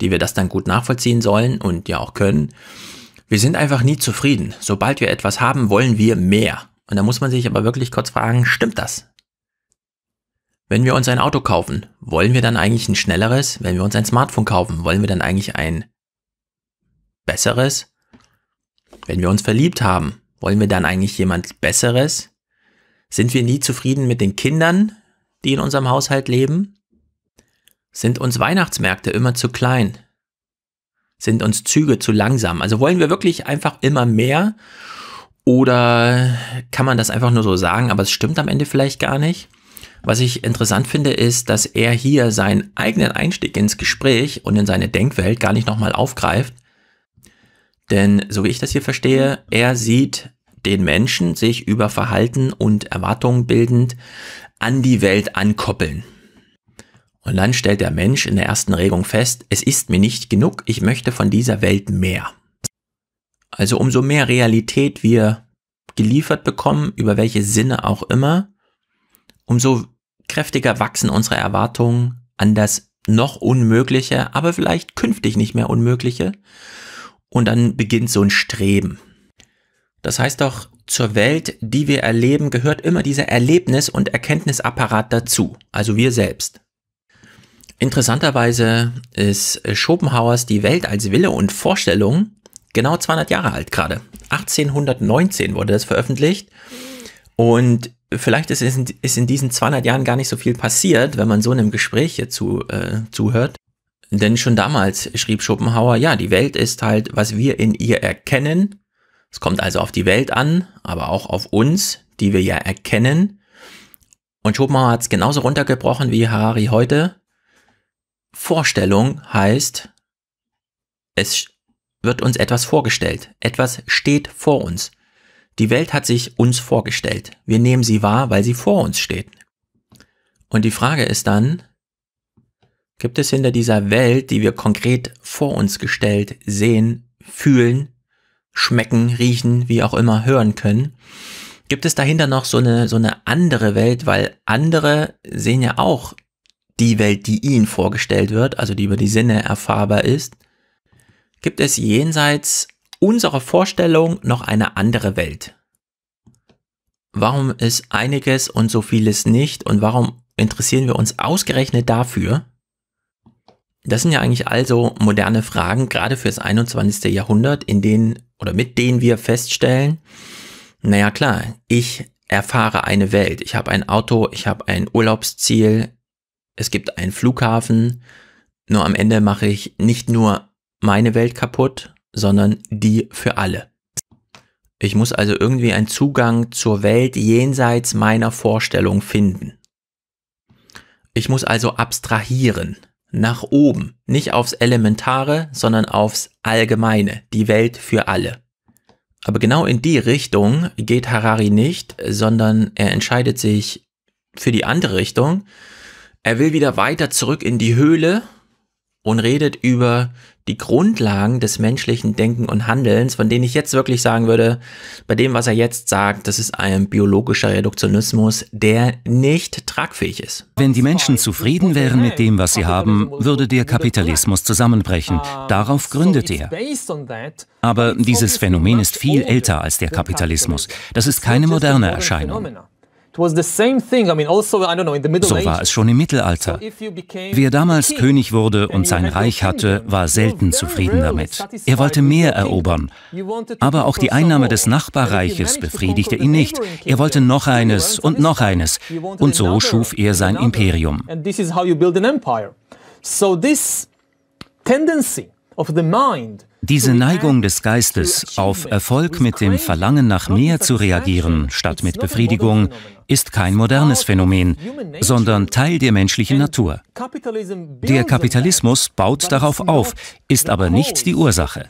die wir das dann gut nachvollziehen sollen und ja auch können, wir sind einfach nie zufrieden. Sobald wir etwas haben, wollen wir mehr. Und da muss man sich aber wirklich kurz fragen, stimmt das? Wenn wir uns ein Auto kaufen, wollen wir dann eigentlich ein schnelleres? Wenn wir uns ein Smartphone kaufen, wollen wir dann eigentlich ein besseres? Wenn wir uns verliebt haben, wollen wir dann eigentlich jemand besseres? Sind wir nie zufrieden mit den Kindern, die in unserem Haushalt leben? Sind uns Weihnachtsmärkte immer zu klein? Sind uns Züge zu langsam? Also wollen wir wirklich einfach immer mehr? Oder kann man das einfach nur so sagen, aber es stimmt am Ende vielleicht gar nicht? Was ich interessant finde, ist, dass er hier seinen eigenen Einstieg ins Gespräch und in seine Denkwelt gar nicht nochmal aufgreift. Denn so wie ich das hier verstehe, er sieht den Menschen sich über Verhalten und Erwartungen bildend an die Welt ankoppeln. Und dann stellt der Mensch in der ersten Regung fest, es ist mir nicht genug, ich möchte von dieser Welt mehr. Also umso mehr Realität wir geliefert bekommen, über welche Sinne auch immer, umso kräftiger wachsen unsere Erwartungen an das noch Unmögliche, aber vielleicht künftig nicht mehr Unmögliche. Und dann beginnt so ein Streben. Das heißt doch, zur Welt, die wir erleben, gehört immer dieser Erlebnis- und Erkenntnisapparat dazu, also wir selbst. Interessanterweise ist Schopenhauers Die Welt als Wille und Vorstellung genau 200 Jahre alt gerade. 1819 wurde das veröffentlicht und vielleicht ist, in, ist in diesen 200 Jahren gar nicht so viel passiert, wenn man so einem Gespräch hier zu, äh, zuhört. Denn schon damals schrieb Schopenhauer, ja, die Welt ist halt, was wir in ihr erkennen. Es kommt also auf die Welt an, aber auch auf uns, die wir ja erkennen. Und Schopenhauer hat es genauso runtergebrochen wie Harari heute. Vorstellung heißt, es wird uns etwas vorgestellt. Etwas steht vor uns. Die Welt hat sich uns vorgestellt. Wir nehmen sie wahr, weil sie vor uns steht. Und die Frage ist dann, gibt es hinter dieser Welt, die wir konkret vor uns gestellt sehen, fühlen, schmecken, riechen, wie auch immer hören können, gibt es dahinter noch so eine, so eine andere Welt, weil andere sehen ja auch die Welt, die ihnen vorgestellt wird, also die über die Sinne erfahrbar ist. Gibt es jenseits unserer Vorstellung noch eine andere Welt. Warum ist einiges und so vieles nicht und warum interessieren wir uns ausgerechnet dafür? Das sind ja eigentlich also moderne Fragen, gerade fürs 21. Jahrhundert, in denen oder mit denen wir feststellen, naja klar, ich erfahre eine Welt. Ich habe ein Auto, ich habe ein Urlaubsziel, es gibt einen Flughafen. Nur am Ende mache ich nicht nur meine Welt kaputt, sondern die für alle. Ich muss also irgendwie einen Zugang zur Welt jenseits meiner Vorstellung finden. Ich muss also abstrahieren, nach oben, nicht aufs Elementare, sondern aufs Allgemeine, die Welt für alle. Aber genau in die Richtung geht Harari nicht, sondern er entscheidet sich für die andere Richtung. Er will wieder weiter zurück in die Höhle und redet über die Grundlagen des menschlichen Denken und Handelns, von denen ich jetzt wirklich sagen würde, bei dem, was er jetzt sagt, das ist ein biologischer
Reduktionismus, der nicht tragfähig ist. Wenn die Menschen zufrieden wären mit dem, was sie haben, würde der Kapitalismus zusammenbrechen. Darauf gründet er. Aber dieses Phänomen ist viel älter als der Kapitalismus. Das ist keine moderne Erscheinung.
Also, so war
es schon im Mittelalter. Wer damals König wurde und sein Reich hatte, war selten zufrieden damit. Er wollte mehr erobern. Aber auch die Einnahme des Nachbarreiches befriedigte ihn nicht. Er wollte noch eines und noch eines. Und so schuf er sein Imperium.
So this tendency of the mind
diese Neigung des Geistes, auf Erfolg mit dem Verlangen nach mehr zu reagieren, statt mit Befriedigung, ist kein modernes Phänomen, sondern Teil der menschlichen Natur.
Der Kapitalismus baut darauf auf,
ist aber nicht die Ursache.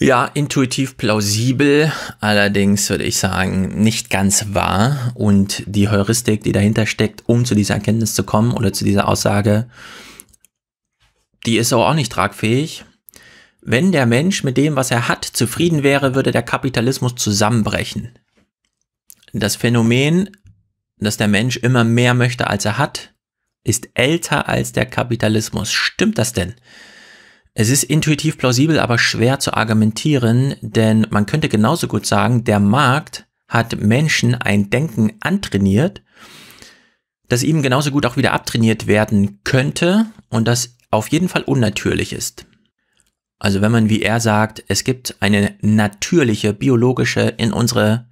Ja, intuitiv plausibel, allerdings würde ich sagen, nicht ganz wahr. Und die Heuristik, die dahinter steckt, um zu dieser Erkenntnis zu kommen oder zu dieser Aussage, die ist aber auch nicht tragfähig. Wenn der Mensch mit dem, was er hat, zufrieden wäre, würde der Kapitalismus zusammenbrechen. Das Phänomen, dass der Mensch immer mehr möchte, als er hat, ist älter als der Kapitalismus. Stimmt das denn? Es ist intuitiv plausibel, aber schwer zu argumentieren, denn man könnte genauso gut sagen, der Markt hat Menschen ein Denken antrainiert, das ihm genauso gut auch wieder abtrainiert werden könnte und das auf jeden Fall unnatürlich ist. Also wenn man wie er sagt, es gibt eine natürliche, biologische, in unsere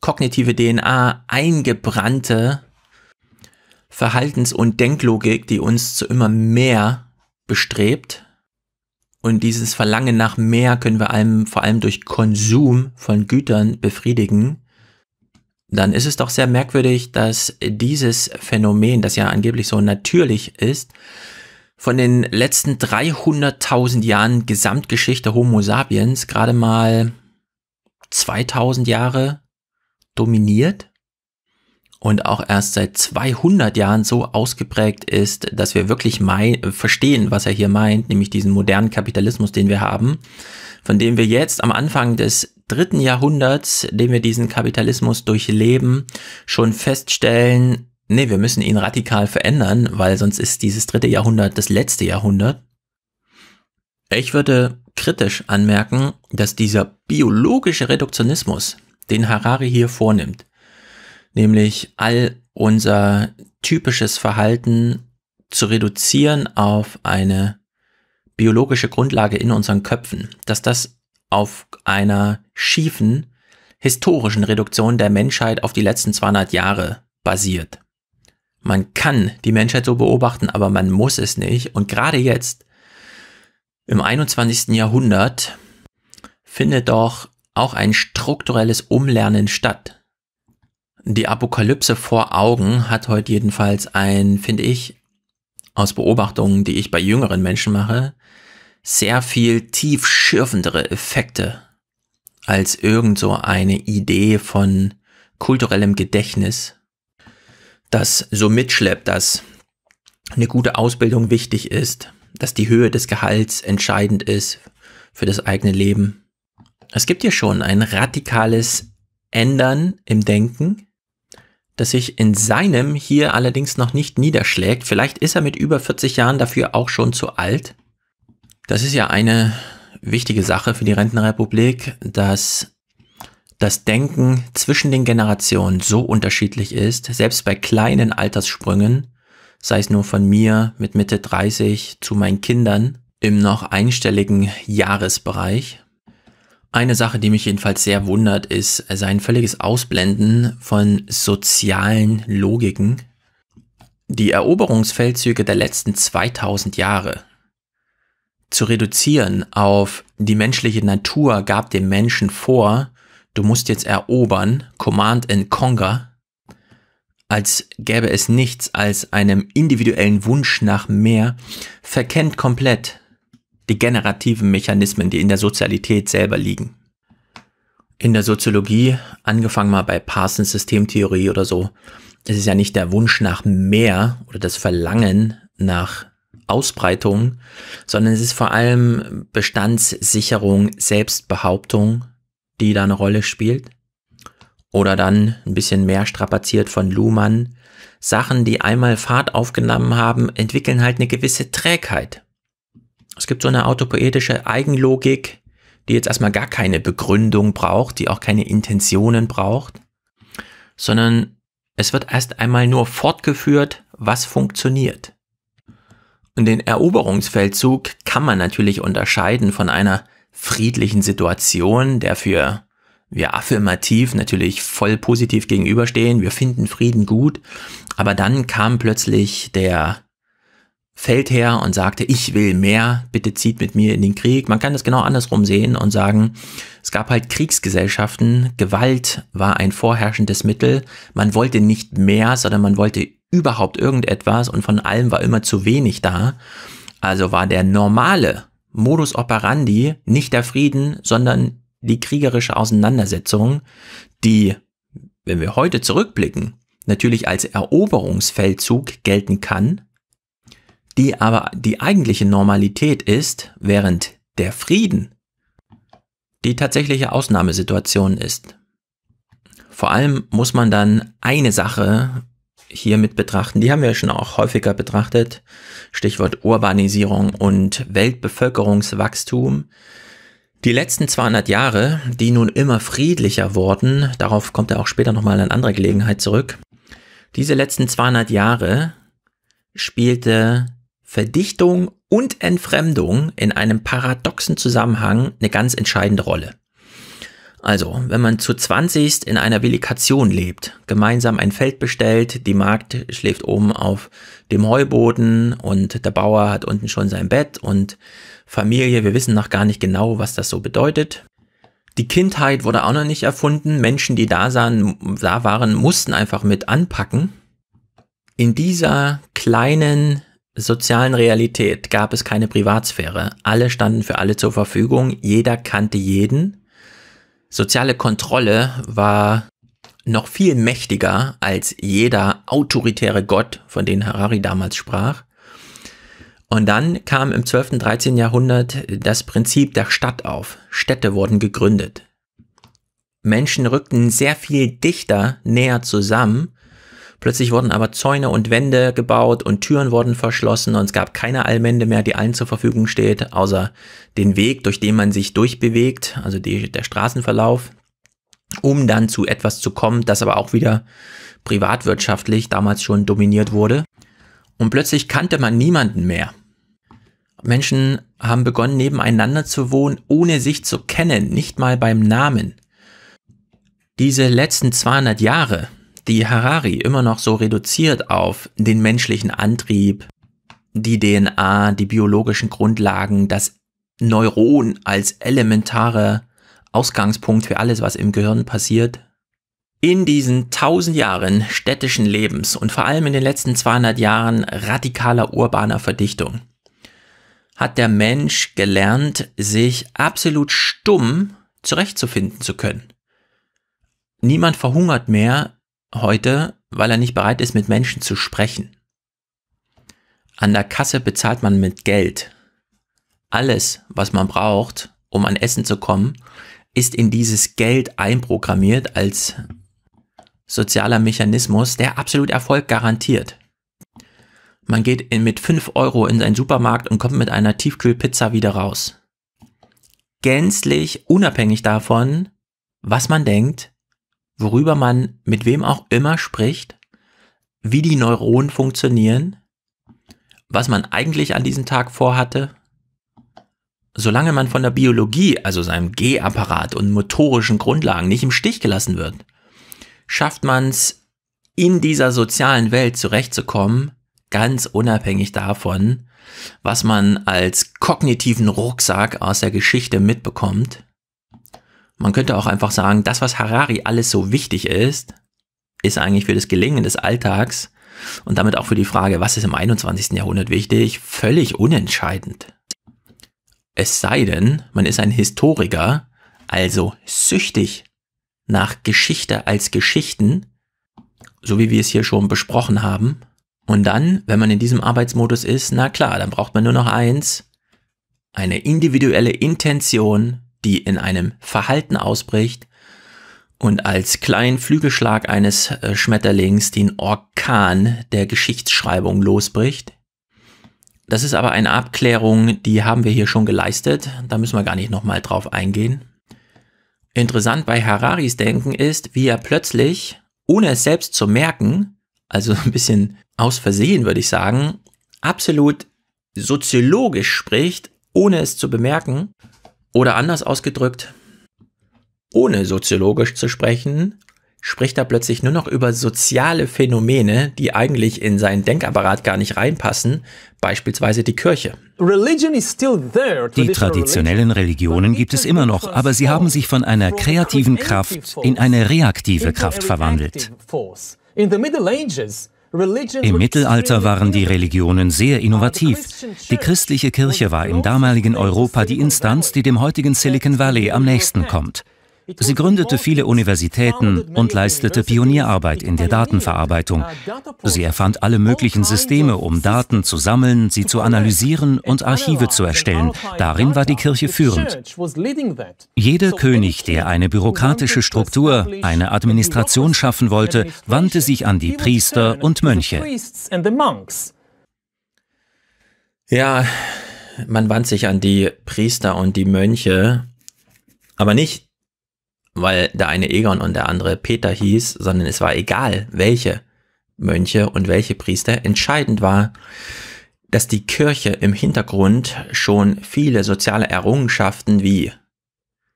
kognitive DNA eingebrannte Verhaltens- und Denklogik, die uns zu immer mehr bestrebt. Und dieses Verlangen nach mehr können wir einem vor allem durch Konsum von Gütern befriedigen. Dann ist es doch sehr merkwürdig, dass dieses Phänomen, das ja angeblich so natürlich ist, von den letzten 300.000 Jahren Gesamtgeschichte Homo sapiens gerade mal 2000 Jahre dominiert und auch erst seit 200 Jahren so ausgeprägt ist, dass wir wirklich mein, verstehen, was er hier meint, nämlich diesen modernen Kapitalismus, den wir haben, von dem wir jetzt am Anfang des dritten Jahrhunderts, dem wir diesen Kapitalismus durchleben, schon feststellen, nee, wir müssen ihn radikal verändern, weil sonst ist dieses dritte Jahrhundert das letzte Jahrhundert. Ich würde kritisch anmerken, dass dieser biologische Reduktionismus, den Harari hier vornimmt, nämlich all unser typisches Verhalten zu reduzieren auf eine biologische Grundlage in unseren Köpfen, dass das auf einer schiefen historischen Reduktion der Menschheit auf die letzten 200 Jahre basiert. Man kann die Menschheit so beobachten, aber man muss es nicht. Und gerade jetzt, im 21. Jahrhundert, findet doch auch ein strukturelles Umlernen statt. Die Apokalypse vor Augen hat heute jedenfalls ein, finde ich, aus Beobachtungen, die ich bei jüngeren Menschen mache, sehr viel tiefschürfendere Effekte als irgend so eine Idee von kulturellem Gedächtnis das so mitschleppt, dass eine gute Ausbildung wichtig ist, dass die Höhe des Gehalts entscheidend ist für das eigene Leben. Es gibt hier schon ein radikales Ändern im Denken, das sich in seinem hier allerdings noch nicht niederschlägt. Vielleicht ist er mit über 40 Jahren dafür auch schon zu alt. Das ist ja eine wichtige Sache für die Rentenrepublik, dass das Denken zwischen den Generationen so unterschiedlich ist, selbst bei kleinen Alterssprüngen, sei es nur von mir mit Mitte 30 zu meinen Kindern im noch einstelligen Jahresbereich. Eine Sache, die mich jedenfalls sehr wundert, ist sein völliges Ausblenden von sozialen Logiken. Die Eroberungsfeldzüge der letzten 2000 Jahre, zu reduzieren auf die menschliche Natur gab dem Menschen vor, du musst jetzt erobern, Command and Conquer, als gäbe es nichts als einem individuellen Wunsch nach mehr, verkennt komplett die generativen Mechanismen, die in der Sozialität selber liegen. In der Soziologie, angefangen mal bei Parsons Systemtheorie oder so, es ist ja nicht der Wunsch nach mehr oder das Verlangen nach Ausbreitung, sondern es ist vor allem Bestandssicherung, Selbstbehauptung, die da eine Rolle spielt. Oder dann ein bisschen mehr strapaziert von Luhmann. Sachen, die einmal Fahrt aufgenommen haben, entwickeln halt eine gewisse Trägheit. Es gibt so eine autopoetische Eigenlogik, die jetzt erstmal gar keine Begründung braucht, die auch keine Intentionen braucht, sondern es wird erst einmal nur fortgeführt, was funktioniert. Und den Eroberungsfeldzug kann man natürlich unterscheiden von einer friedlichen Situation, der für wir affirmativ natürlich voll positiv gegenüberstehen, wir finden Frieden gut, aber dann kam plötzlich der Feldherr und sagte, ich will mehr, bitte zieht mit mir in den Krieg. Man kann das genau andersrum sehen und sagen, es gab halt Kriegsgesellschaften, Gewalt war ein vorherrschendes Mittel, man wollte nicht mehr, sondern man wollte überhaupt irgendetwas und von allem war immer zu wenig da. Also war der normale Modus operandi nicht der Frieden, sondern die kriegerische Auseinandersetzung, die, wenn wir heute zurückblicken, natürlich als Eroberungsfeldzug gelten kann, die aber die eigentliche Normalität ist, während der Frieden die tatsächliche Ausnahmesituation ist. Vor allem muss man dann eine Sache hier mit betrachten, die haben wir schon auch häufiger betrachtet. Stichwort Urbanisierung und Weltbevölkerungswachstum. Die letzten 200 Jahre, die nun immer friedlicher wurden, darauf kommt er auch später nochmal an anderer Gelegenheit zurück. Diese letzten 200 Jahre spielte Verdichtung und Entfremdung in einem paradoxen Zusammenhang eine ganz entscheidende Rolle. Also, wenn man zu 20 in einer Villikation lebt, gemeinsam ein Feld bestellt, die Magd schläft oben auf dem Heuboden und der Bauer hat unten schon sein Bett und Familie, wir wissen noch gar nicht genau, was das so bedeutet. Die Kindheit wurde auch noch nicht erfunden. Menschen, die da, sahen, da waren, mussten einfach mit anpacken. In dieser kleinen sozialen Realität gab es keine Privatsphäre. Alle standen für alle zur Verfügung. Jeder kannte jeden. Soziale Kontrolle war noch viel mächtiger als jeder autoritäre Gott, von dem Harari damals sprach. Und dann kam im 12. und 13. Jahrhundert das Prinzip der Stadt auf. Städte wurden gegründet. Menschen rückten sehr viel dichter näher zusammen Plötzlich wurden aber Zäune und Wände gebaut und Türen wurden verschlossen und es gab keine Allmende mehr, die allen zur Verfügung steht, außer den Weg, durch den man sich durchbewegt, also die, der Straßenverlauf, um dann zu etwas zu kommen, das aber auch wieder privatwirtschaftlich damals schon dominiert wurde. Und plötzlich kannte man niemanden mehr. Menschen haben begonnen, nebeneinander zu wohnen, ohne sich zu kennen, nicht mal beim Namen. Diese letzten 200 Jahre die Harari immer noch so reduziert auf den menschlichen Antrieb, die DNA, die biologischen Grundlagen, das Neuron als elementare Ausgangspunkt für alles, was im Gehirn passiert. In diesen tausend Jahren städtischen Lebens und vor allem in den letzten 200 Jahren radikaler urbaner Verdichtung hat der Mensch gelernt, sich absolut stumm zurechtzufinden zu können. Niemand verhungert mehr, heute, weil er nicht bereit ist, mit Menschen zu sprechen. An der Kasse bezahlt man mit Geld. Alles, was man braucht, um an Essen zu kommen, ist in dieses Geld einprogrammiert als sozialer Mechanismus, der absolut Erfolg garantiert. Man geht mit 5 Euro in seinen Supermarkt und kommt mit einer Tiefkühlpizza wieder raus. Gänzlich unabhängig davon, was man denkt, worüber man mit wem auch immer spricht, wie die Neuronen funktionieren, was man eigentlich an diesem Tag vorhatte. Solange man von der Biologie, also seinem G-Apparat und motorischen Grundlagen nicht im Stich gelassen wird, schafft man es, in dieser sozialen Welt zurechtzukommen, ganz unabhängig davon, was man als kognitiven Rucksack aus der Geschichte mitbekommt man könnte auch einfach sagen, das, was Harari alles so wichtig ist, ist eigentlich für das Gelingen des Alltags und damit auch für die Frage, was ist im 21. Jahrhundert wichtig, völlig unentscheidend. Es sei denn, man ist ein Historiker, also süchtig nach Geschichte als Geschichten, so wie wir es hier schon besprochen haben. Und dann, wenn man in diesem Arbeitsmodus ist, na klar, dann braucht man nur noch eins, eine individuelle Intention die in einem Verhalten ausbricht und als kleinen Flügelschlag eines äh, Schmetterlings den Orkan der Geschichtsschreibung losbricht. Das ist aber eine Abklärung, die haben wir hier schon geleistet, da müssen wir gar nicht nochmal drauf eingehen. Interessant bei Hararis Denken ist, wie er plötzlich, ohne es selbst zu merken, also ein bisschen aus Versehen würde ich sagen, absolut soziologisch spricht, ohne es zu bemerken oder anders ausgedrückt, ohne soziologisch zu sprechen, spricht er plötzlich nur noch über soziale Phänomene, die eigentlich in seinen Denkapparat
gar nicht reinpassen, beispielsweise die Kirche. Die traditionellen Religionen gibt es immer noch, aber sie haben sich von einer kreativen Kraft in eine reaktive Kraft verwandelt.
In the Middle im Mittelalter
waren die Religionen sehr innovativ. Die christliche Kirche war im damaligen Europa die Instanz, die dem heutigen Silicon Valley am nächsten kommt. Sie gründete viele Universitäten und leistete Pionierarbeit in der Datenverarbeitung. Sie erfand alle möglichen Systeme, um Daten zu sammeln, sie zu analysieren und Archive zu erstellen. Darin war die Kirche führend. Jeder König, der eine bürokratische Struktur, eine Administration schaffen wollte, wandte sich an die Priester und Mönche.
Ja, man wandte sich an die Priester und die Mönche, aber nicht weil der eine Egon und der andere Peter hieß, sondern es war egal, welche Mönche und welche Priester. Entscheidend war, dass die Kirche im Hintergrund schon viele soziale Errungenschaften wie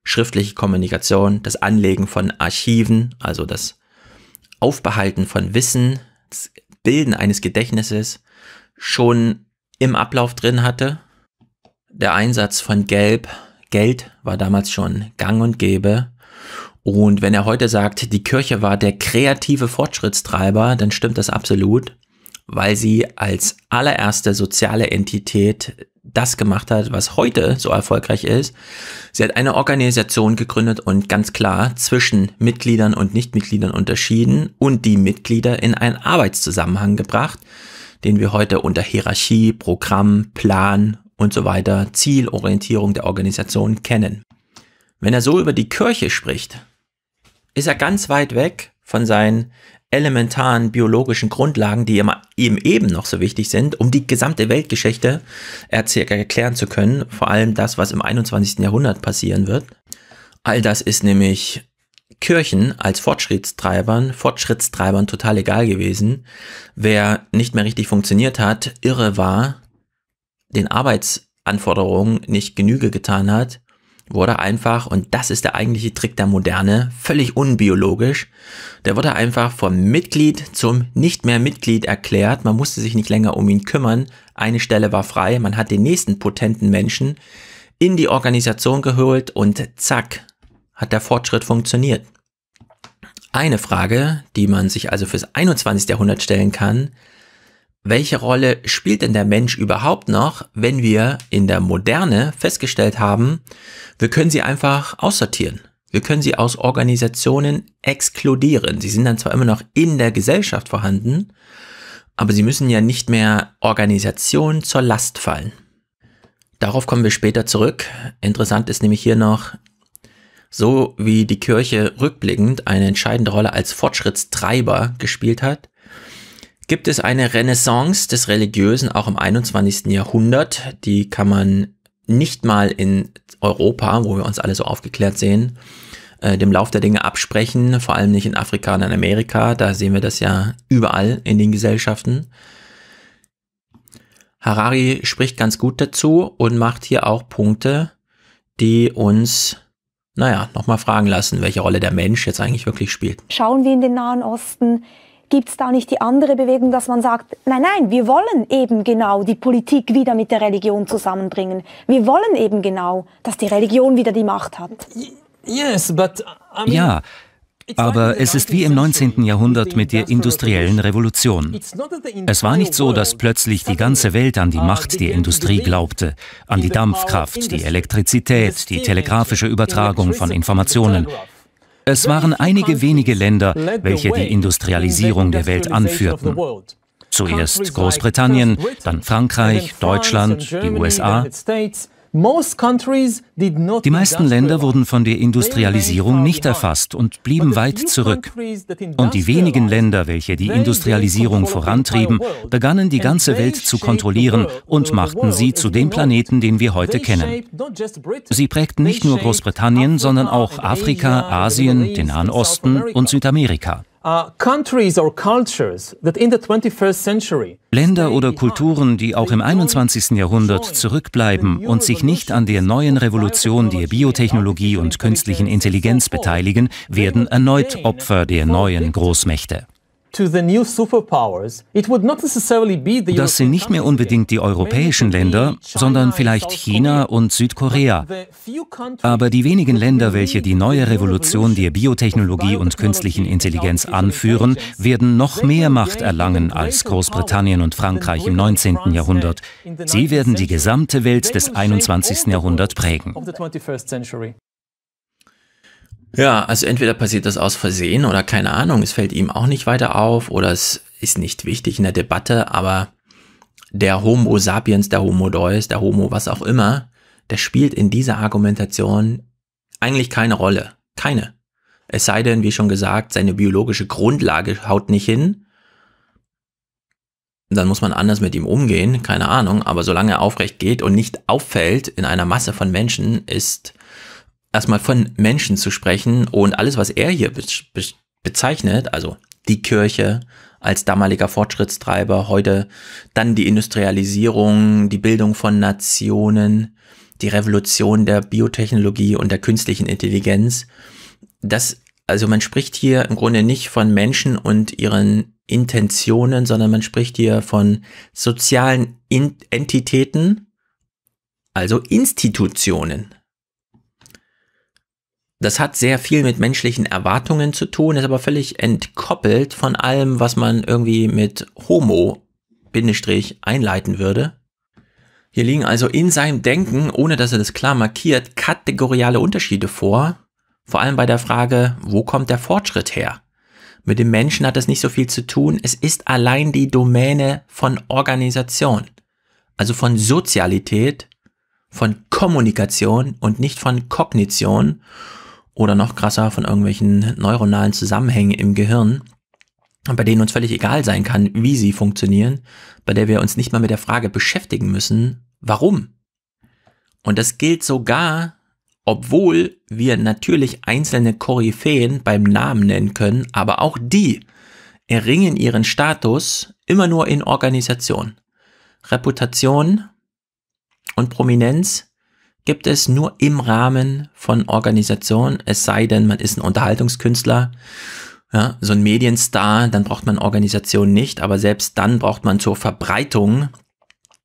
schriftliche Kommunikation, das Anlegen von Archiven, also das Aufbehalten von Wissen, das Bilden eines Gedächtnisses schon im Ablauf drin hatte. Der Einsatz von Gelb, Geld war damals schon gang und gäbe und wenn er heute sagt, die Kirche war der kreative Fortschrittstreiber, dann stimmt das absolut, weil sie als allererste soziale Entität das gemacht hat, was heute so erfolgreich ist. Sie hat eine Organisation gegründet und ganz klar zwischen Mitgliedern und Nichtmitgliedern unterschieden und die Mitglieder in einen Arbeitszusammenhang gebracht, den wir heute unter Hierarchie, Programm, Plan und so weiter, Zielorientierung der Organisation kennen. Wenn er so über die Kirche spricht, ist er ganz weit weg von seinen elementaren biologischen Grundlagen, die ihm eben noch so wichtig sind, um die gesamte Weltgeschichte erklären zu können, vor allem das, was im 21. Jahrhundert passieren wird. All das ist nämlich Kirchen als Fortschrittstreibern, Fortschrittstreibern total egal gewesen. Wer nicht mehr richtig funktioniert hat, irre war, den Arbeitsanforderungen nicht Genüge getan hat wurde einfach, und das ist der eigentliche Trick der Moderne, völlig unbiologisch, der wurde einfach vom Mitglied zum nicht mehr Mitglied erklärt, man musste sich nicht länger um ihn kümmern, eine Stelle war frei, man hat den nächsten potenten Menschen in die Organisation geholt und zack, hat der Fortschritt funktioniert. Eine Frage, die man sich also fürs 21. Jahrhundert stellen kann, welche Rolle spielt denn der Mensch überhaupt noch, wenn wir in der Moderne festgestellt haben, wir können sie einfach aussortieren. Wir können sie aus Organisationen exkludieren. Sie sind dann zwar immer noch in der Gesellschaft vorhanden, aber sie müssen ja nicht mehr Organisationen zur Last fallen. Darauf kommen wir später zurück. Interessant ist nämlich hier noch, so wie die Kirche rückblickend eine entscheidende Rolle als Fortschrittstreiber gespielt hat, gibt es eine Renaissance des Religiösen auch im 21. Jahrhundert. Die kann man nicht mal in Europa, wo wir uns alle so aufgeklärt sehen, äh, dem Lauf der Dinge absprechen, vor allem nicht in Afrika und in Amerika. Da sehen wir das ja überall in den Gesellschaften. Harari spricht ganz gut dazu und macht hier auch Punkte, die uns, naja, nochmal fragen lassen, welche Rolle der Mensch jetzt eigentlich wirklich spielt.
Schauen wir in den Nahen Osten, Gibt es da nicht die andere Bewegung, dass man sagt, nein, nein, wir wollen eben genau die Politik wieder mit der Religion zusammenbringen. Wir wollen eben genau, dass die Religion wieder die Macht hat.
Yes, but I mean
ja. Aber es ist wie im 19. Jahrhundert mit der industriellen Revolution. Es war nicht so, dass plötzlich die ganze Welt an die uh, Macht der Industrie glaubte, an die Dampfkraft, die Elektrizität, die telegrafische Übertragung von Informationen. Es waren einige wenige Länder, welche die Industrialisierung der Welt anführten. Zuerst Großbritannien, dann Frankreich, Deutschland, die USA.
Die meisten
Länder wurden von der Industrialisierung nicht erfasst und blieben weit zurück. Und die wenigen Länder, welche die Industrialisierung vorantrieben, begannen die ganze Welt zu kontrollieren und machten sie zu dem Planeten, den wir heute kennen. Sie prägten nicht nur Großbritannien, sondern auch Afrika, Asien, den Nahen Osten und Südamerika. Uh, Länder oder Kulturen, die auch im 21. Jahrhundert zurückbleiben und sich nicht an der neuen Revolution der Biotechnologie und künstlichen Intelligenz beteiligen, werden erneut Opfer der neuen Großmächte. Das sind nicht mehr unbedingt die europäischen Länder, sondern vielleicht China und Südkorea. Aber die wenigen Länder, welche die neue Revolution der Biotechnologie und künstlichen Intelligenz anführen, werden noch mehr Macht erlangen als Großbritannien und Frankreich im 19. Jahrhundert. Sie werden die gesamte Welt des 21. Jahrhunderts prägen. Ja, also entweder passiert das aus Versehen
oder keine Ahnung, es fällt ihm auch nicht weiter auf oder es ist nicht wichtig in der Debatte, aber der Homo sapiens, der Homo Deus, der Homo was auch immer, der spielt in dieser Argumentation eigentlich keine Rolle. Keine. Es sei denn, wie schon gesagt, seine biologische Grundlage haut nicht hin. Dann muss man anders mit ihm umgehen, keine Ahnung, aber solange er aufrecht geht und nicht auffällt in einer Masse von Menschen, ist erstmal von Menschen zu sprechen und alles, was er hier be be bezeichnet, also die Kirche als damaliger Fortschrittstreiber, heute dann die Industrialisierung, die Bildung von Nationen, die Revolution der Biotechnologie und der künstlichen Intelligenz. Das, also man spricht hier im Grunde nicht von Menschen und ihren Intentionen, sondern man spricht hier von sozialen Entitäten, also Institutionen. Das hat sehr viel mit menschlichen Erwartungen zu tun, ist aber völlig entkoppelt von allem, was man irgendwie mit Homo Bindestrich einleiten würde. Hier liegen also in seinem Denken, ohne dass er das klar markiert, kategoriale Unterschiede vor, vor allem bei der Frage, wo kommt der Fortschritt her? Mit dem Menschen hat das nicht so viel zu tun, es ist allein die Domäne von Organisation, also von Sozialität, von Kommunikation und nicht von Kognition oder noch krasser von irgendwelchen neuronalen Zusammenhängen im Gehirn, bei denen uns völlig egal sein kann, wie sie funktionieren, bei der wir uns nicht mal mit der Frage beschäftigen müssen, warum. Und das gilt sogar, obwohl wir natürlich einzelne Koryphäen beim Namen nennen können, aber auch die erringen ihren Status immer nur in Organisation. Reputation und Prominenz gibt es nur im Rahmen von Organisation, es sei denn, man ist ein Unterhaltungskünstler, ja, so ein Medienstar, dann braucht man Organisation nicht, aber selbst dann braucht man zur Verbreitung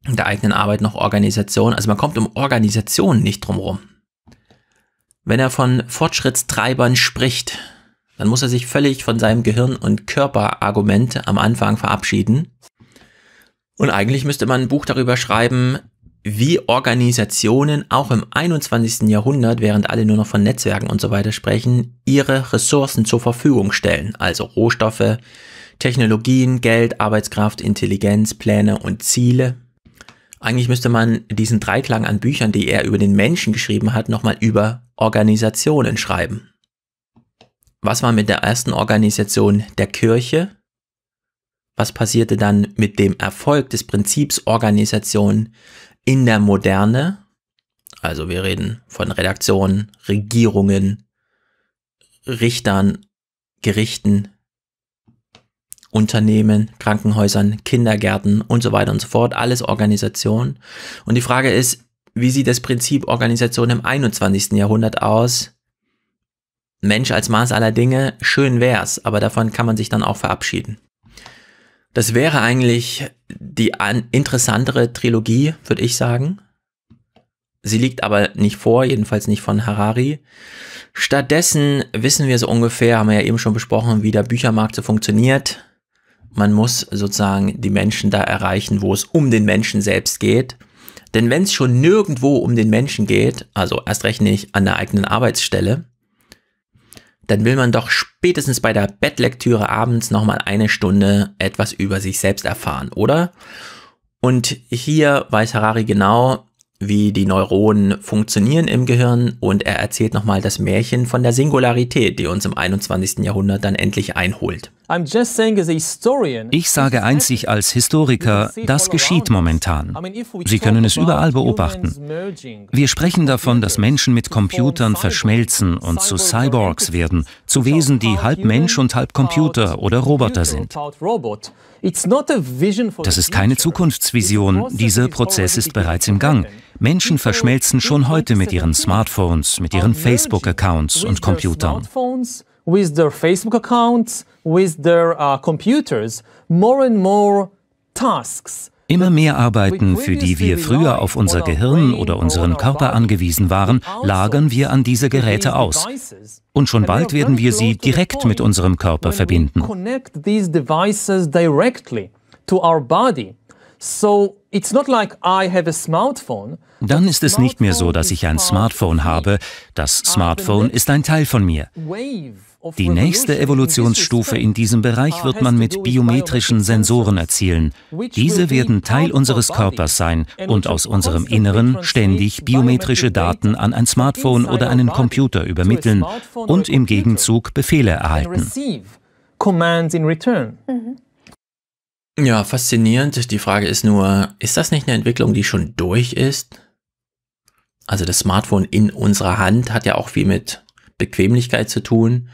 der eigenen Arbeit noch Organisation. Also man kommt um Organisation nicht drumherum. Wenn er von Fortschrittstreibern spricht, dann muss er sich völlig von seinem Gehirn- und Körperargument am Anfang verabschieden. Und eigentlich müsste man ein Buch darüber schreiben, wie Organisationen auch im 21. Jahrhundert, während alle nur noch von Netzwerken und so weiter sprechen, ihre Ressourcen zur Verfügung stellen, also Rohstoffe, Technologien, Geld, Arbeitskraft, Intelligenz, Pläne und Ziele. Eigentlich müsste man diesen Dreiklang an Büchern, die er über den Menschen geschrieben hat, nochmal über Organisationen schreiben. Was war mit der ersten Organisation der Kirche? Was passierte dann mit dem Erfolg des Prinzips Organisation in der Moderne, also wir reden von Redaktionen, Regierungen, Richtern, Gerichten, Unternehmen, Krankenhäusern, Kindergärten und so weiter und so fort, alles Organisation. Und die Frage ist, wie sieht das Prinzip Organisation im 21. Jahrhundert aus? Mensch als Maß aller Dinge, schön wär's, aber davon kann man sich dann auch verabschieden. Das wäre eigentlich die interessantere Trilogie, würde ich sagen. Sie liegt aber nicht vor, jedenfalls nicht von Harari. Stattdessen wissen wir so ungefähr, haben wir ja eben schon besprochen, wie der Büchermarkt so funktioniert. Man muss sozusagen die Menschen da erreichen, wo es um den Menschen selbst geht. Denn wenn es schon nirgendwo um den Menschen geht, also erst recht nicht an der eigenen Arbeitsstelle, dann will man doch spätestens bei der Bettlektüre abends nochmal eine Stunde etwas über sich selbst erfahren, oder? Und hier weiß Harari genau, wie die Neuronen funktionieren im Gehirn und er erzählt nochmal das Märchen von der Singularität, die uns im 21. Jahrhundert dann
endlich einholt. Ich sage einzig als Historiker, das geschieht momentan.
Sie können es überall beobachten.
Wir sprechen davon, dass Menschen mit Computern verschmelzen und zu Cyborgs werden, zu Wesen, die halb Mensch und halb Computer oder Roboter sind. Das ist keine Zukunftsvision. Dieser Prozess ist bereits im Gang. Menschen verschmelzen schon heute mit ihren Smartphones, mit ihren Facebook-Accounts und Computern.
With their Facebook accounts, with their uh, computers, more and more tasks
Immer mehr Arbeiten, für die wir früher auf unser Gehirn oder unseren Körper angewiesen waren, lagern wir an diese Geräte aus. Und schon bald werden wir sie direkt mit unserem Körper verbinden. Dann ist es nicht mehr so, dass ich ein Smartphone habe. Das Smartphone ist ein Teil von mir. Die nächste Evolutionsstufe in diesem Bereich wird man mit biometrischen Sensoren erzielen. Diese werden Teil unseres Körpers sein und aus unserem Inneren ständig biometrische Daten an ein Smartphone oder einen Computer übermitteln und im Gegenzug Befehle erhalten.
Mhm.
Ja, faszinierend. Die Frage ist nur, ist das nicht eine Entwicklung, die schon durch ist? Also das Smartphone in unserer Hand hat ja auch viel mit Bequemlichkeit zu tun.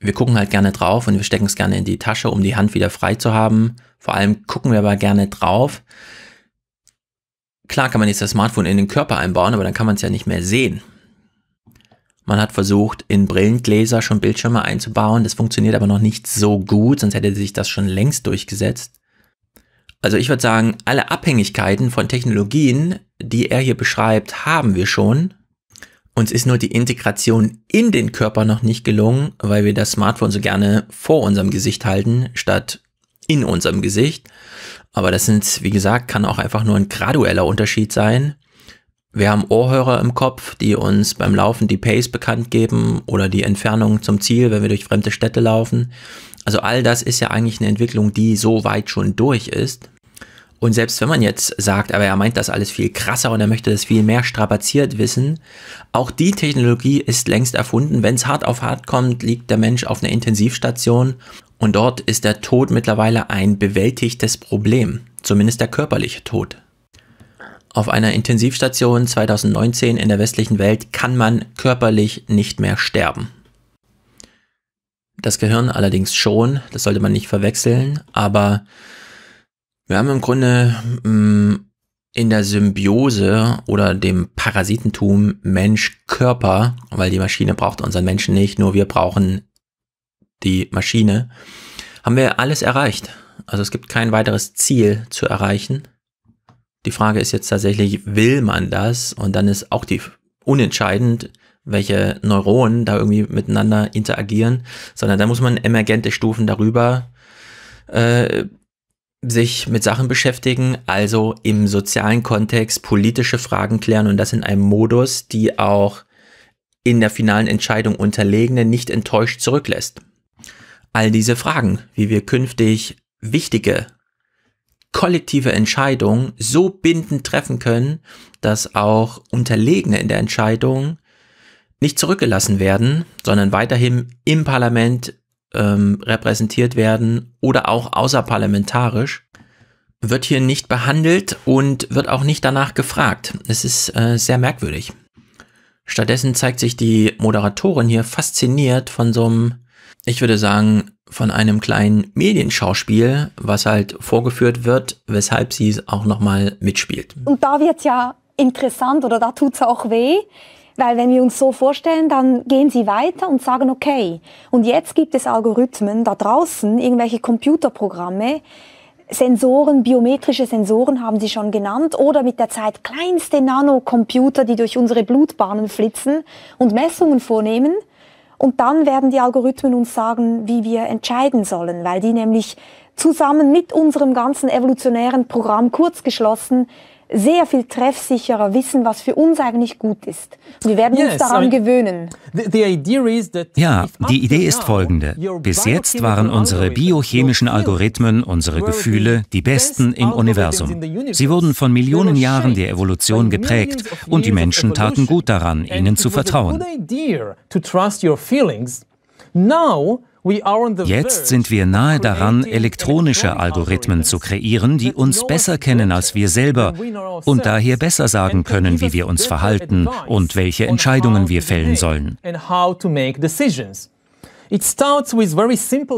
Wir gucken halt gerne drauf und wir stecken es gerne in die Tasche, um die Hand wieder frei zu haben. Vor allem gucken wir aber gerne drauf. Klar kann man jetzt das Smartphone in den Körper einbauen, aber dann kann man es ja nicht mehr sehen. Man hat versucht, in Brillengläser schon Bildschirme einzubauen. Das funktioniert aber noch nicht so gut, sonst hätte sich das schon längst durchgesetzt. Also ich würde sagen, alle Abhängigkeiten von Technologien, die er hier beschreibt, haben wir schon. Uns ist nur die Integration in den Körper noch nicht gelungen, weil wir das Smartphone so gerne vor unserem Gesicht halten, statt in unserem Gesicht. Aber das sind, wie gesagt, kann auch einfach nur ein gradueller Unterschied sein. Wir haben Ohrhörer im Kopf, die uns beim Laufen die Pace bekannt geben oder die Entfernung zum Ziel, wenn wir durch fremde Städte laufen. Also all das ist ja eigentlich eine Entwicklung, die so weit schon durch ist. Und selbst wenn man jetzt sagt, aber er meint das alles viel krasser und er möchte das viel mehr strapaziert wissen, auch die Technologie ist längst erfunden. Wenn es hart auf hart kommt, liegt der Mensch auf einer Intensivstation und dort ist der Tod mittlerweile ein bewältigtes Problem, zumindest der körperliche Tod. Auf einer Intensivstation 2019 in der westlichen Welt kann man körperlich nicht mehr sterben. Das Gehirn allerdings schon, das sollte man nicht verwechseln, aber wir haben im Grunde mh, mm, in der Symbiose oder dem Parasitentum Mensch-Körper, weil die Maschine braucht unseren Menschen nicht, nur wir brauchen die Maschine, haben wir alles erreicht. Also es gibt kein weiteres Ziel zu erreichen. Die Frage ist jetzt tatsächlich, will man das? Und dann ist auch die unentscheidend, welche Neuronen da irgendwie miteinander interagieren, sondern da muss man emergente Stufen darüber äh, sich mit Sachen beschäftigen, also im sozialen Kontext politische Fragen klären und das in einem Modus, die auch in der finalen Entscheidung Unterlegene nicht enttäuscht zurücklässt. All diese Fragen, wie wir künftig wichtige kollektive Entscheidungen so bindend treffen können, dass auch Unterlegene in der Entscheidung nicht zurückgelassen werden, sondern weiterhin im Parlament ähm, repräsentiert werden oder auch außerparlamentarisch, wird hier nicht behandelt und wird auch nicht danach gefragt. Es ist äh, sehr merkwürdig. Stattdessen zeigt sich die Moderatorin hier fasziniert von so einem, ich würde sagen, von einem kleinen Medienschauspiel, was halt vorgeführt wird, weshalb sie es auch nochmal mitspielt.
Und da wird es ja interessant oder da tut es auch weh, weil wenn wir uns so vorstellen, dann gehen sie weiter und sagen, okay, und jetzt gibt es Algorithmen da draußen, irgendwelche Computerprogramme, Sensoren, biometrische Sensoren haben Sie schon genannt, oder mit der Zeit kleinste Nanocomputer, die durch unsere Blutbahnen flitzen und Messungen vornehmen. Und dann werden die Algorithmen uns sagen, wie wir entscheiden sollen, weil die nämlich zusammen mit unserem ganzen evolutionären Programm kurzgeschlossen sehr viel treffsicherer wissen, was für uns eigentlich gut ist. Wir werden uns daran gewöhnen.
Ja, die Idee ist folgende. Bis jetzt waren unsere biochemischen Algorithmen, unsere Gefühle, die besten im Universum. Sie wurden von Millionen Jahren der Evolution geprägt und die Menschen taten gut daran, ihnen zu vertrauen.
Now
Jetzt sind wir nahe daran, elektronische Algorithmen zu kreieren, die uns besser kennen als wir selber und daher besser sagen können, wie wir uns verhalten und welche Entscheidungen wir fällen sollen.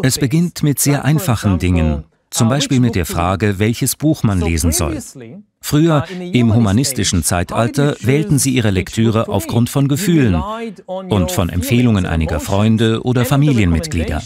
Es beginnt mit sehr einfachen Dingen, zum Beispiel mit der Frage, welches Buch man lesen soll. Früher, uh, im humanistischen Zeitalter, wählten sie ihre Lektüre aufgrund von Gefühlen und von Empfehlungen einiger Freunde oder also Familienmitglieder.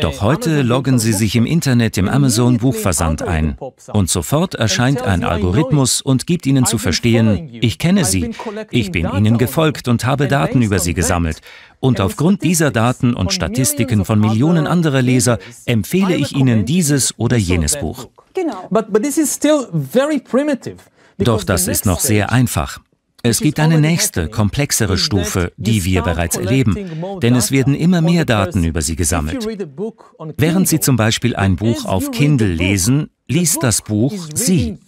Doch heute loggen Sie sich im Internet im Amazon Buchversand ein und sofort erscheint ein Algorithmus und gibt Ihnen zu verstehen, ich kenne Sie, ich bin Ihnen gefolgt und habe Daten über Sie gesammelt. Und aufgrund dieser Daten und Statistiken von Millionen anderer Leser empfehle ich Ihnen dieses oder jenes Buch. Genau. Doch das ist noch sehr einfach. Es gibt eine nächste, komplexere Stufe, die wir bereits erleben, denn es werden immer mehr Daten über sie gesammelt. Während Sie zum Beispiel ein Buch auf Kindle lesen, liest das Buch Sie.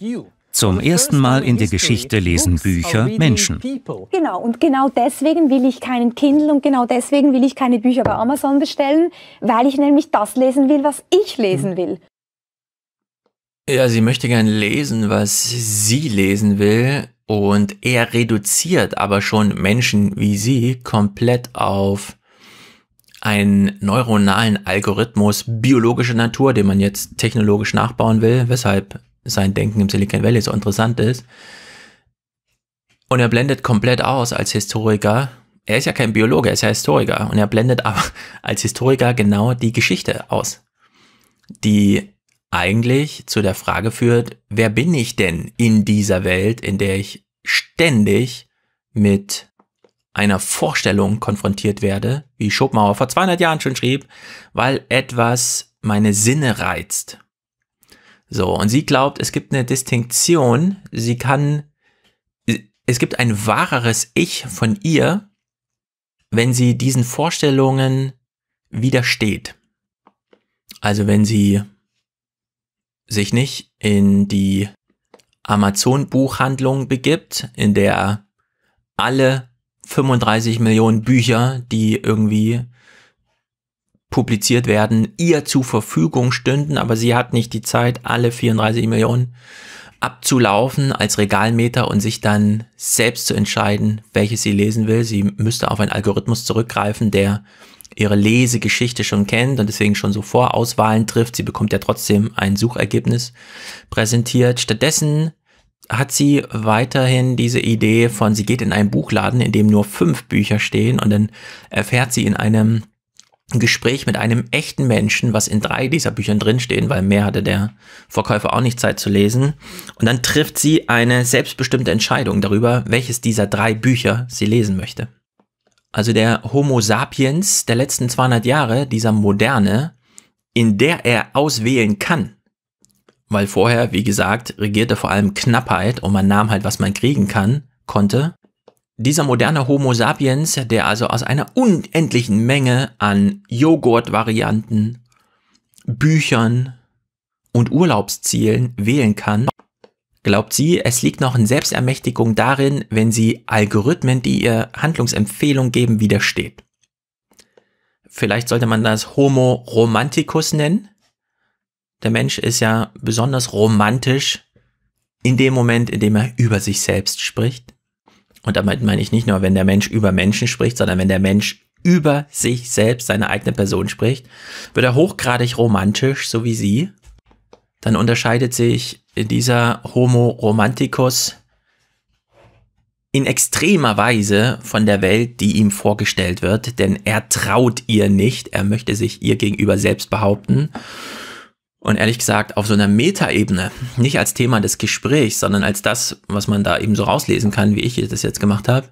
Zum ersten Mal in der Geschichte lesen Bücher Menschen.
Genau, und genau deswegen will ich keinen Kindle und genau deswegen will ich keine Bücher bei Amazon bestellen, weil ich nämlich das lesen will, was ich lesen will.
Ja, sie möchte gern lesen, was sie lesen will. Und er reduziert aber schon Menschen wie Sie komplett auf einen neuronalen Algorithmus biologischer Natur, den man jetzt technologisch nachbauen will, weshalb sein Denken im Silicon Valley so interessant ist. Und er blendet komplett aus als Historiker. Er ist ja kein Biologe, er ist ja Historiker. Und er blendet aber als Historiker genau die Geschichte aus, die eigentlich zu der Frage führt, wer bin ich denn in dieser Welt, in der ich ständig mit einer Vorstellung konfrontiert werde, wie Schopenhauer vor 200 Jahren schon schrieb, weil etwas meine Sinne reizt. So, und sie glaubt, es gibt eine Distinktion, sie kann, es gibt ein wahreres Ich von ihr, wenn sie diesen Vorstellungen widersteht. Also wenn sie sich nicht in die Amazon-Buchhandlung begibt, in der alle 35 Millionen Bücher, die irgendwie publiziert werden, ihr zur Verfügung stünden, aber sie hat nicht die Zeit, alle 34 Millionen abzulaufen als Regalmeter und sich dann selbst zu entscheiden, welches sie lesen will. Sie müsste auf einen Algorithmus zurückgreifen, der ihre Lesegeschichte schon kennt und deswegen schon so Vorauswahlen trifft. Sie bekommt ja trotzdem ein Suchergebnis präsentiert. Stattdessen hat sie weiterhin diese Idee von, sie geht in einen Buchladen, in dem nur fünf Bücher stehen und dann erfährt sie in einem Gespräch mit einem echten Menschen, was in drei dieser Bücher drinstehen, weil mehr hatte der Verkäufer auch nicht Zeit zu lesen. Und dann trifft sie eine selbstbestimmte Entscheidung darüber, welches dieser drei Bücher sie lesen möchte also der Homo sapiens der letzten 200 Jahre, dieser moderne, in der er auswählen kann. Weil vorher, wie gesagt, regierte vor allem Knappheit und man nahm halt, was man kriegen kann, konnte. Dieser moderne Homo sapiens, der also aus einer unendlichen Menge an Joghurtvarianten, Büchern und Urlaubszielen wählen kann, Glaubt sie, es liegt noch in Selbstermächtigung darin, wenn sie Algorithmen, die ihr Handlungsempfehlung geben, widersteht. Vielleicht sollte man das Homo romanticus nennen. Der Mensch ist ja besonders romantisch in dem Moment, in dem er über sich selbst spricht. Und damit meine ich nicht nur, wenn der Mensch über Menschen spricht, sondern wenn der Mensch über sich selbst, seine eigene Person spricht, wird er hochgradig romantisch, so wie sie dann unterscheidet sich dieser Homo romanticus in extremer Weise von der Welt, die ihm vorgestellt wird, denn er traut ihr nicht, er möchte sich ihr gegenüber selbst behaupten. Und ehrlich gesagt, auf so einer Metaebene, nicht als Thema des Gesprächs, sondern als das, was man da eben so rauslesen kann, wie ich das jetzt gemacht habe,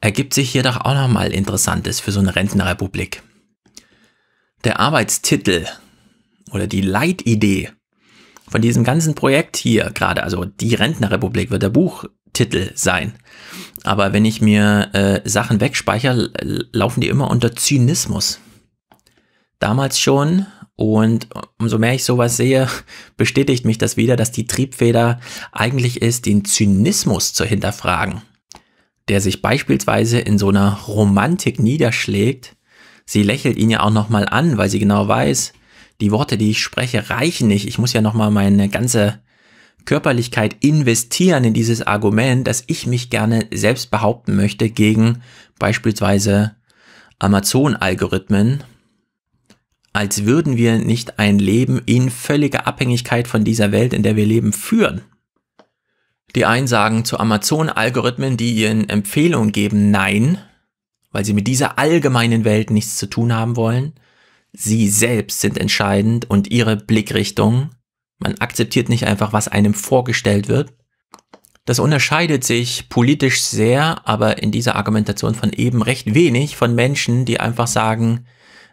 ergibt sich hier doch auch nochmal Interessantes für so eine Rentenrepublik. Der Arbeitstitel oder die Leitidee von diesem ganzen Projekt hier gerade, also die Rentnerrepublik wird der Buchtitel sein. Aber wenn ich mir äh, Sachen wegspeichere, laufen die immer unter Zynismus. Damals schon und umso mehr ich sowas sehe, bestätigt mich das wieder, dass die Triebfeder eigentlich ist, den Zynismus zu hinterfragen, der sich beispielsweise in so einer Romantik niederschlägt. Sie lächelt ihn ja auch nochmal an, weil sie genau weiß, die Worte, die ich spreche, reichen nicht. Ich muss ja nochmal meine ganze Körperlichkeit investieren in dieses Argument, dass ich mich gerne selbst behaupten möchte gegen beispielsweise Amazon-Algorithmen, als würden wir nicht ein Leben in völliger Abhängigkeit von dieser Welt, in der wir leben, führen. Die einen sagen zu Amazon-Algorithmen, die ihren Empfehlungen geben, nein, weil sie mit dieser allgemeinen Welt nichts zu tun haben wollen. Sie selbst sind entscheidend und ihre Blickrichtung. Man akzeptiert nicht einfach, was einem vorgestellt wird. Das unterscheidet sich politisch sehr, aber in dieser Argumentation von eben recht wenig von Menschen, die einfach sagen,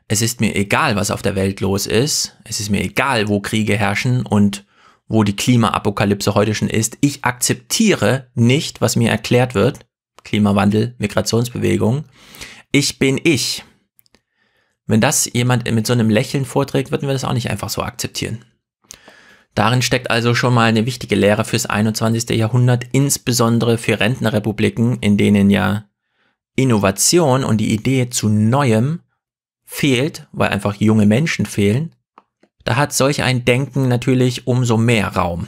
es ist mir egal, was auf der Welt los ist, es ist mir egal, wo Kriege herrschen und wo die Klimaapokalypse heute schon ist. Ich akzeptiere nicht, was mir erklärt wird. Klimawandel, Migrationsbewegung. Ich bin ich. Wenn das jemand mit so einem Lächeln vorträgt, würden wir das auch nicht einfach so akzeptieren. Darin steckt also schon mal eine wichtige Lehre fürs 21. Jahrhundert, insbesondere für Rentnerrepubliken, in denen ja Innovation und die Idee zu Neuem fehlt, weil einfach junge Menschen fehlen. Da hat solch ein Denken natürlich umso mehr Raum.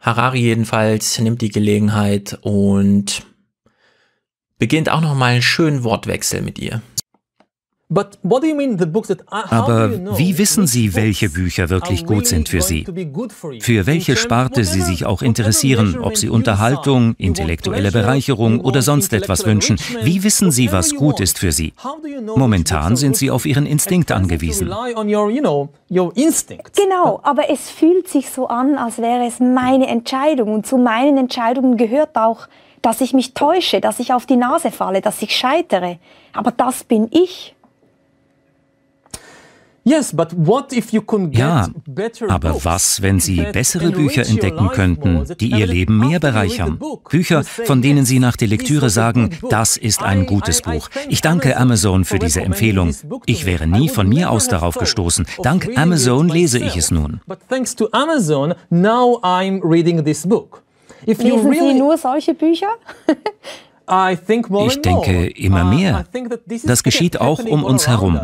Harari jedenfalls nimmt die Gelegenheit und beginnt auch nochmal
einen schönen Wortwechsel mit ihr. Aber wie wissen Sie, welche Bücher wirklich gut sind für Sie? Für welche Sparte Sie sich auch interessieren, ob Sie Unterhaltung, intellektuelle Bereicherung oder sonst etwas wünschen? Wie wissen Sie, was gut ist für Sie? Momentan sind Sie auf Ihren Instinkt angewiesen.
Genau, aber es fühlt sich so an, als wäre es meine Entscheidung. Und zu meinen Entscheidungen gehört auch, dass ich mich täusche, dass ich auf die Nase falle, dass ich scheitere. Aber das bin ich.
Ja,
aber was, wenn Sie bessere Bücher entdecken könnten, die Ihr Leben mehr bereichern? Bücher, von denen Sie nach der Lektüre sagen, das ist ein gutes Buch. Ich danke Amazon für diese Empfehlung. Ich wäre nie von mir aus darauf gestoßen. Dank Amazon lese ich es nun.
Lesen Sie
nur solche Bücher?
Ich denke immer uh, mehr. Das geschieht auch um uns herum.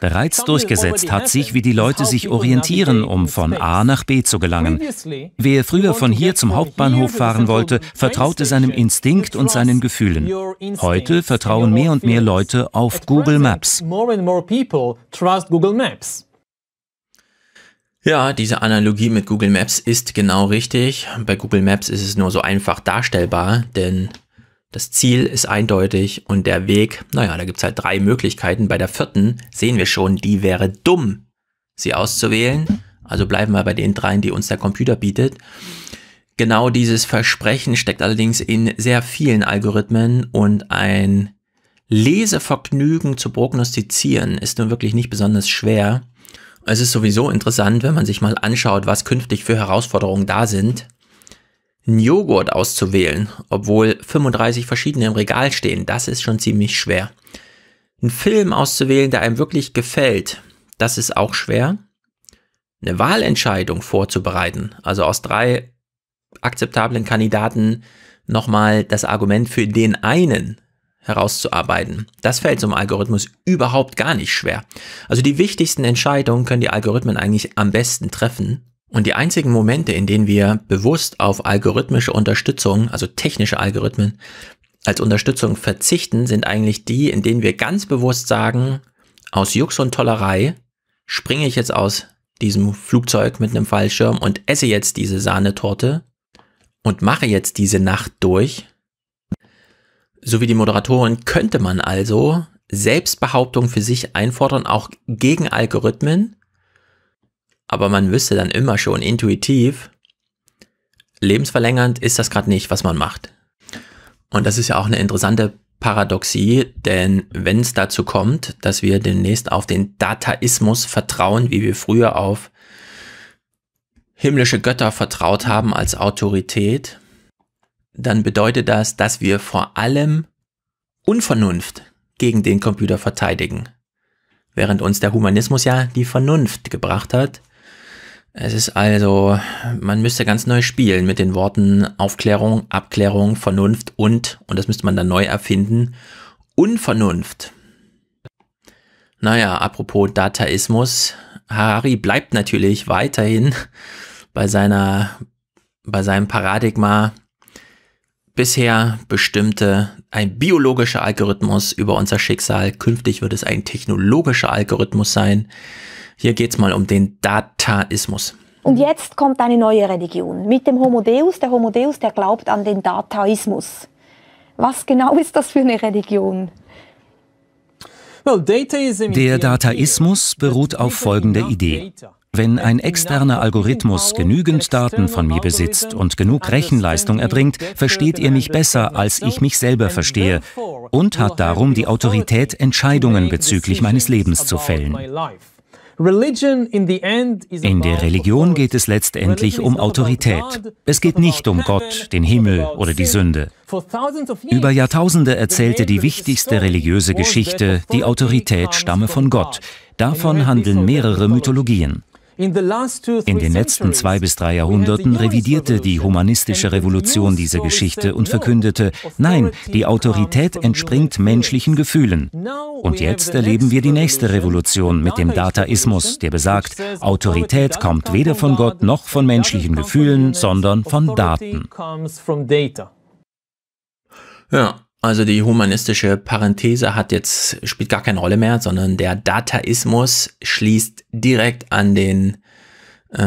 Bereits durchgesetzt hat sich, wie die Leute sich orientieren, um von A nach B zu gelangen. Wer früher von hier zum Hauptbahnhof fahren wollte, vertraute seinem Instinkt und seinen Gefühlen. Heute vertrauen mehr und mehr Leute auf Google Maps.
Ja, diese Analogie mit Google Maps ist genau richtig. Bei Google Maps ist es nur so einfach darstellbar, denn das Ziel ist eindeutig und der Weg, naja, da gibt's halt drei Möglichkeiten. Bei der vierten sehen wir schon, die wäre dumm, sie auszuwählen. Also bleiben wir bei den dreien, die uns der Computer bietet. Genau dieses Versprechen steckt allerdings in sehr vielen Algorithmen und ein Lesevergnügen zu prognostizieren ist nun wirklich nicht besonders schwer. Es ist sowieso interessant, wenn man sich mal anschaut, was künftig für Herausforderungen da sind einen Joghurt auszuwählen, obwohl 35 verschiedene im Regal stehen, das ist schon ziemlich schwer. Einen Film auszuwählen, der einem wirklich gefällt, das ist auch schwer. Eine Wahlentscheidung vorzubereiten, also aus drei akzeptablen Kandidaten nochmal das Argument für den einen herauszuarbeiten. Das fällt so einem Algorithmus überhaupt gar nicht schwer. Also die wichtigsten Entscheidungen können die Algorithmen eigentlich am besten treffen und die einzigen Momente, in denen wir bewusst auf algorithmische Unterstützung, also technische Algorithmen, als Unterstützung verzichten, sind eigentlich die, in denen wir ganz bewusst sagen, aus Jux und Tollerei springe ich jetzt aus diesem Flugzeug mit einem Fallschirm und esse jetzt diese Sahnetorte und mache jetzt diese Nacht durch. So wie die Moderatorin könnte man also Selbstbehauptung für sich einfordern, auch gegen Algorithmen, aber man wüsste dann immer schon intuitiv, lebensverlängernd ist das gerade nicht, was man macht. Und das ist ja auch eine interessante Paradoxie, denn wenn es dazu kommt, dass wir demnächst auf den Dataismus vertrauen, wie wir früher auf himmlische Götter vertraut haben als Autorität, dann bedeutet das, dass wir vor allem Unvernunft gegen den Computer verteidigen, während uns der Humanismus ja die Vernunft gebracht hat, es ist also, man müsste ganz neu spielen mit den Worten Aufklärung, Abklärung, Vernunft und, und das müsste man dann neu erfinden, Unvernunft. Naja, apropos Dataismus, Harari bleibt natürlich weiterhin bei seiner, bei seinem Paradigma, bisher bestimmte ein biologischer Algorithmus über unser Schicksal. Künftig wird es ein technologischer Algorithmus sein, hier geht es mal um den Dataismus.
Und jetzt kommt eine neue Religion mit dem Homo Deus. Der Homo Deus, der glaubt an den Dataismus. Was genau ist das für eine Religion?
Der Dataismus beruht auf folgender Idee. Wenn ein externer Algorithmus genügend Daten von mir besitzt und genug Rechenleistung erbringt, versteht er mich besser, als ich mich selber verstehe und hat darum die Autorität, Entscheidungen bezüglich meines Lebens zu fällen.
In
der Religion geht es letztendlich um Autorität. Es geht nicht um Gott, den Himmel oder die Sünde. Über Jahrtausende erzählte die wichtigste religiöse Geschichte, die Autorität stamme von Gott. Davon handeln mehrere Mythologien. In den letzten zwei bis drei Jahrhunderten revidierte die humanistische Revolution diese Geschichte und verkündete, nein, die Autorität entspringt menschlichen Gefühlen. Und jetzt erleben wir die nächste Revolution mit dem Dataismus, der besagt, Autorität kommt weder von Gott noch von menschlichen Gefühlen, sondern von Daten. Ja, also die humanistische
Parenthese hat jetzt, spielt gar keine Rolle mehr, sondern der Dataismus schließt direkt an den äh,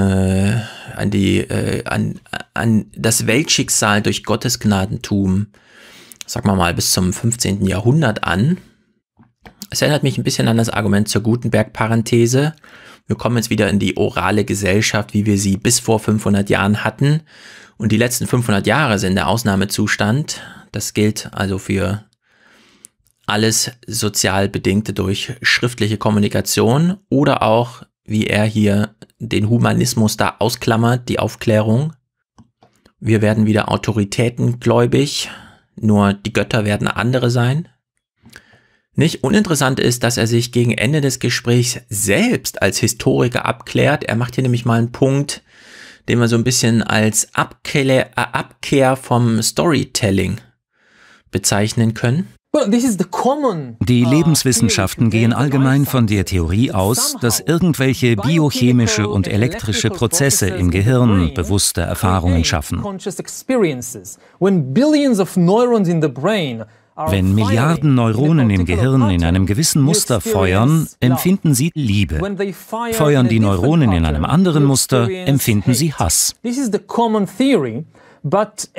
an die äh, an, an das Weltschicksal durch Gottes Gnadentum, sag mal mal, bis zum 15. Jahrhundert an. Es erinnert mich ein bisschen an das Argument zur Gutenberg-Parenthese. Wir kommen jetzt wieder in die orale Gesellschaft, wie wir sie bis vor 500 Jahren hatten. Und die letzten 500 Jahre sind der Ausnahmezustand. Das gilt also für alles sozial bedingte durch schriftliche Kommunikation oder auch, wie er hier den Humanismus da ausklammert, die Aufklärung. Wir werden wieder Autoritäten gläubig, nur die Götter werden andere sein. Nicht uninteressant ist, dass er sich gegen Ende des Gesprächs selbst als Historiker abklärt. Er macht hier nämlich mal einen Punkt, den man so ein bisschen als Abkehr, äh, Abkehr vom Storytelling bezeichnen können?
Die uh, Lebenswissenschaften gehen allgemein von der Theorie aus, dass irgendwelche biochemische und elektrische Prozesse im Gehirn bewusste Erfahrungen schaffen. Wenn Milliarden Neuronen im Gehirn in einem gewissen Muster feuern, empfinden sie Liebe. Feuern die Neuronen in einem anderen Muster, empfinden sie Hass. Das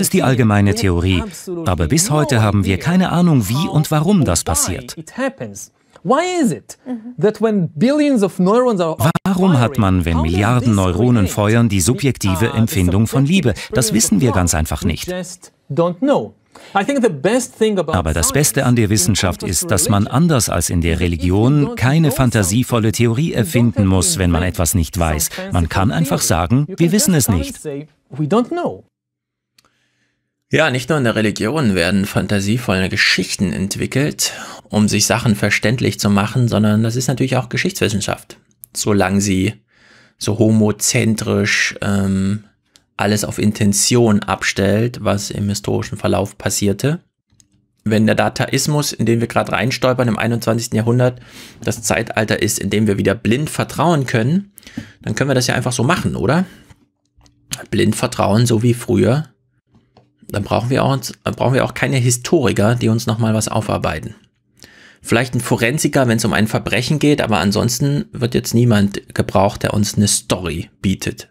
ist die allgemeine Theorie, aber bis heute haben wir keine Ahnung, wie und warum das passiert. Warum hat man, wenn Milliarden Neuronen feuern, die subjektive Empfindung von Liebe? Das wissen wir ganz einfach nicht. Aber das Beste an der Wissenschaft ist, dass man anders als in der Religion keine fantasievolle Theorie erfinden muss, wenn man etwas nicht weiß. Man kann einfach sagen, wir wissen es nicht.
Ja, nicht nur in der Religion werden fantasievolle Geschichten entwickelt, um sich Sachen verständlich zu machen, sondern das ist natürlich auch Geschichtswissenschaft, solange sie so homozentrisch ähm, alles auf Intention abstellt, was im historischen Verlauf passierte. Wenn der Dataismus, in den wir gerade reinstolpern im 21. Jahrhundert, das Zeitalter ist, in dem wir wieder blind vertrauen können, dann können wir das ja einfach so machen, oder? Blind vertrauen, so wie früher. Dann brauchen wir auch, dann brauchen wir auch keine Historiker, die uns nochmal was aufarbeiten. Vielleicht ein Forensiker, wenn es um ein Verbrechen geht, aber ansonsten wird jetzt niemand gebraucht, der uns eine Story bietet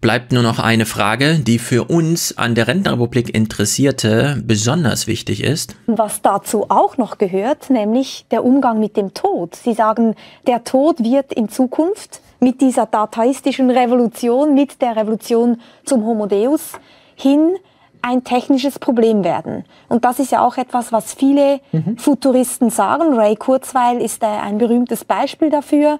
bleibt nur noch eine Frage, die für uns an der Rentenrepublik Interessierte besonders wichtig ist.
Was dazu auch noch gehört, nämlich der Umgang mit dem Tod. Sie sagen, der Tod wird in Zukunft mit dieser dataistischen Revolution, mit der Revolution zum Homo Deus hin ein technisches Problem werden. Und das ist ja auch etwas, was viele mhm. Futuristen sagen. Ray Kurzweil ist ein berühmtes Beispiel dafür.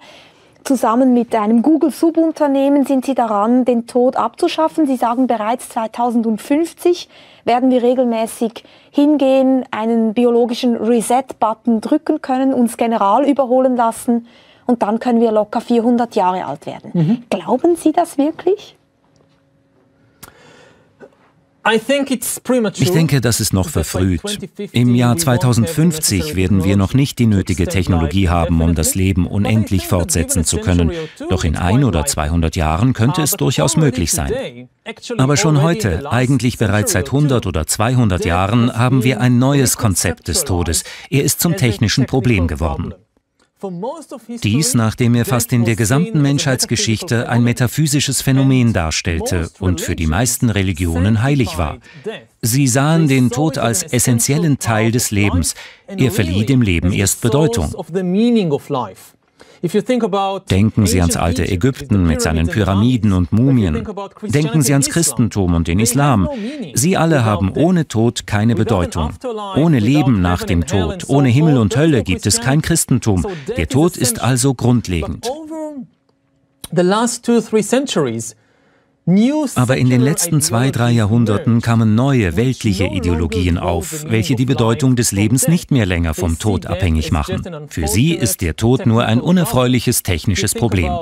Zusammen mit einem Google-Subunternehmen sind sie daran, den Tod abzuschaffen. Sie sagen, bereits 2050 werden wir regelmäßig hingehen, einen biologischen Reset-Button drücken können, uns general überholen lassen und dann können wir locker 400 Jahre alt werden. Mhm. Glauben Sie das wirklich?
Ich
denke, das ist noch verfrüht. Im Jahr 2050 werden wir noch nicht die nötige Technologie haben, um das Leben unendlich fortsetzen zu können. Doch in ein oder 200 Jahren könnte es durchaus möglich sein.
Aber schon heute,
eigentlich bereits seit 100 oder 200 Jahren, haben wir ein neues Konzept des Todes. Er ist zum technischen Problem geworden. Dies, nachdem er fast in der gesamten Menschheitsgeschichte ein metaphysisches Phänomen darstellte und für die meisten Religionen heilig war. Sie sahen den Tod als essentiellen Teil des Lebens. Er verlieh dem Leben erst Bedeutung. Denken Sie ans alte Ägypten mit seinen Pyramiden und Mumien. Denken Sie ans Christentum und den Islam. Sie alle haben ohne Tod keine Bedeutung. Ohne Leben nach dem Tod, ohne Himmel und Hölle gibt es kein Christentum. Der Tod ist also grundlegend.
The last two, three centuries,
aber in den letzten zwei, drei Jahrhunderten kamen neue weltliche Ideologien auf, welche die Bedeutung des Lebens nicht mehr länger vom Tod abhängig machen. Für sie ist der Tod nur ein unerfreuliches technisches Problem.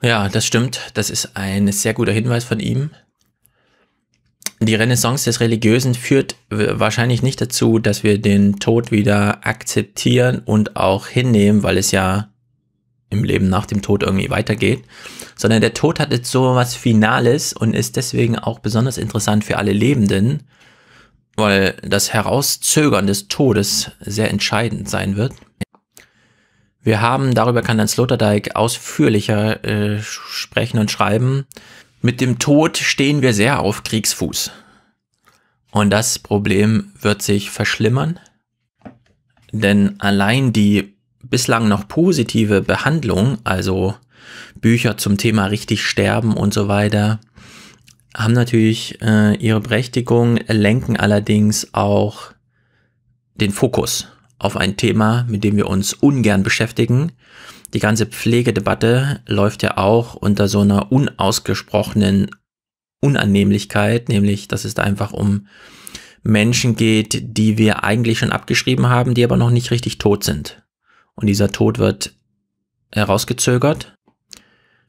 Ja, das stimmt. Das
ist ein sehr guter Hinweis von ihm. Die Renaissance des Religiösen führt wahrscheinlich nicht dazu, dass wir den Tod wieder akzeptieren und auch hinnehmen, weil es ja im Leben nach dem Tod irgendwie weitergeht, sondern der Tod hat jetzt so was Finales und ist deswegen auch besonders interessant für alle Lebenden, weil das Herauszögern des Todes sehr entscheidend sein wird. Wir haben, darüber kann dann Sloterdijk ausführlicher äh, sprechen und schreiben, mit dem Tod stehen wir sehr auf Kriegsfuß. Und das Problem wird sich verschlimmern, denn allein die bislang noch positive Behandlung, also Bücher zum Thema richtig sterben und so weiter, haben natürlich äh, ihre Berechtigung, lenken allerdings auch den Fokus auf ein Thema, mit dem wir uns ungern beschäftigen. Die ganze Pflegedebatte läuft ja auch unter so einer unausgesprochenen Unannehmlichkeit, nämlich dass es da einfach um Menschen geht, die wir eigentlich schon abgeschrieben haben, die aber noch nicht richtig tot sind und dieser Tod wird herausgezögert.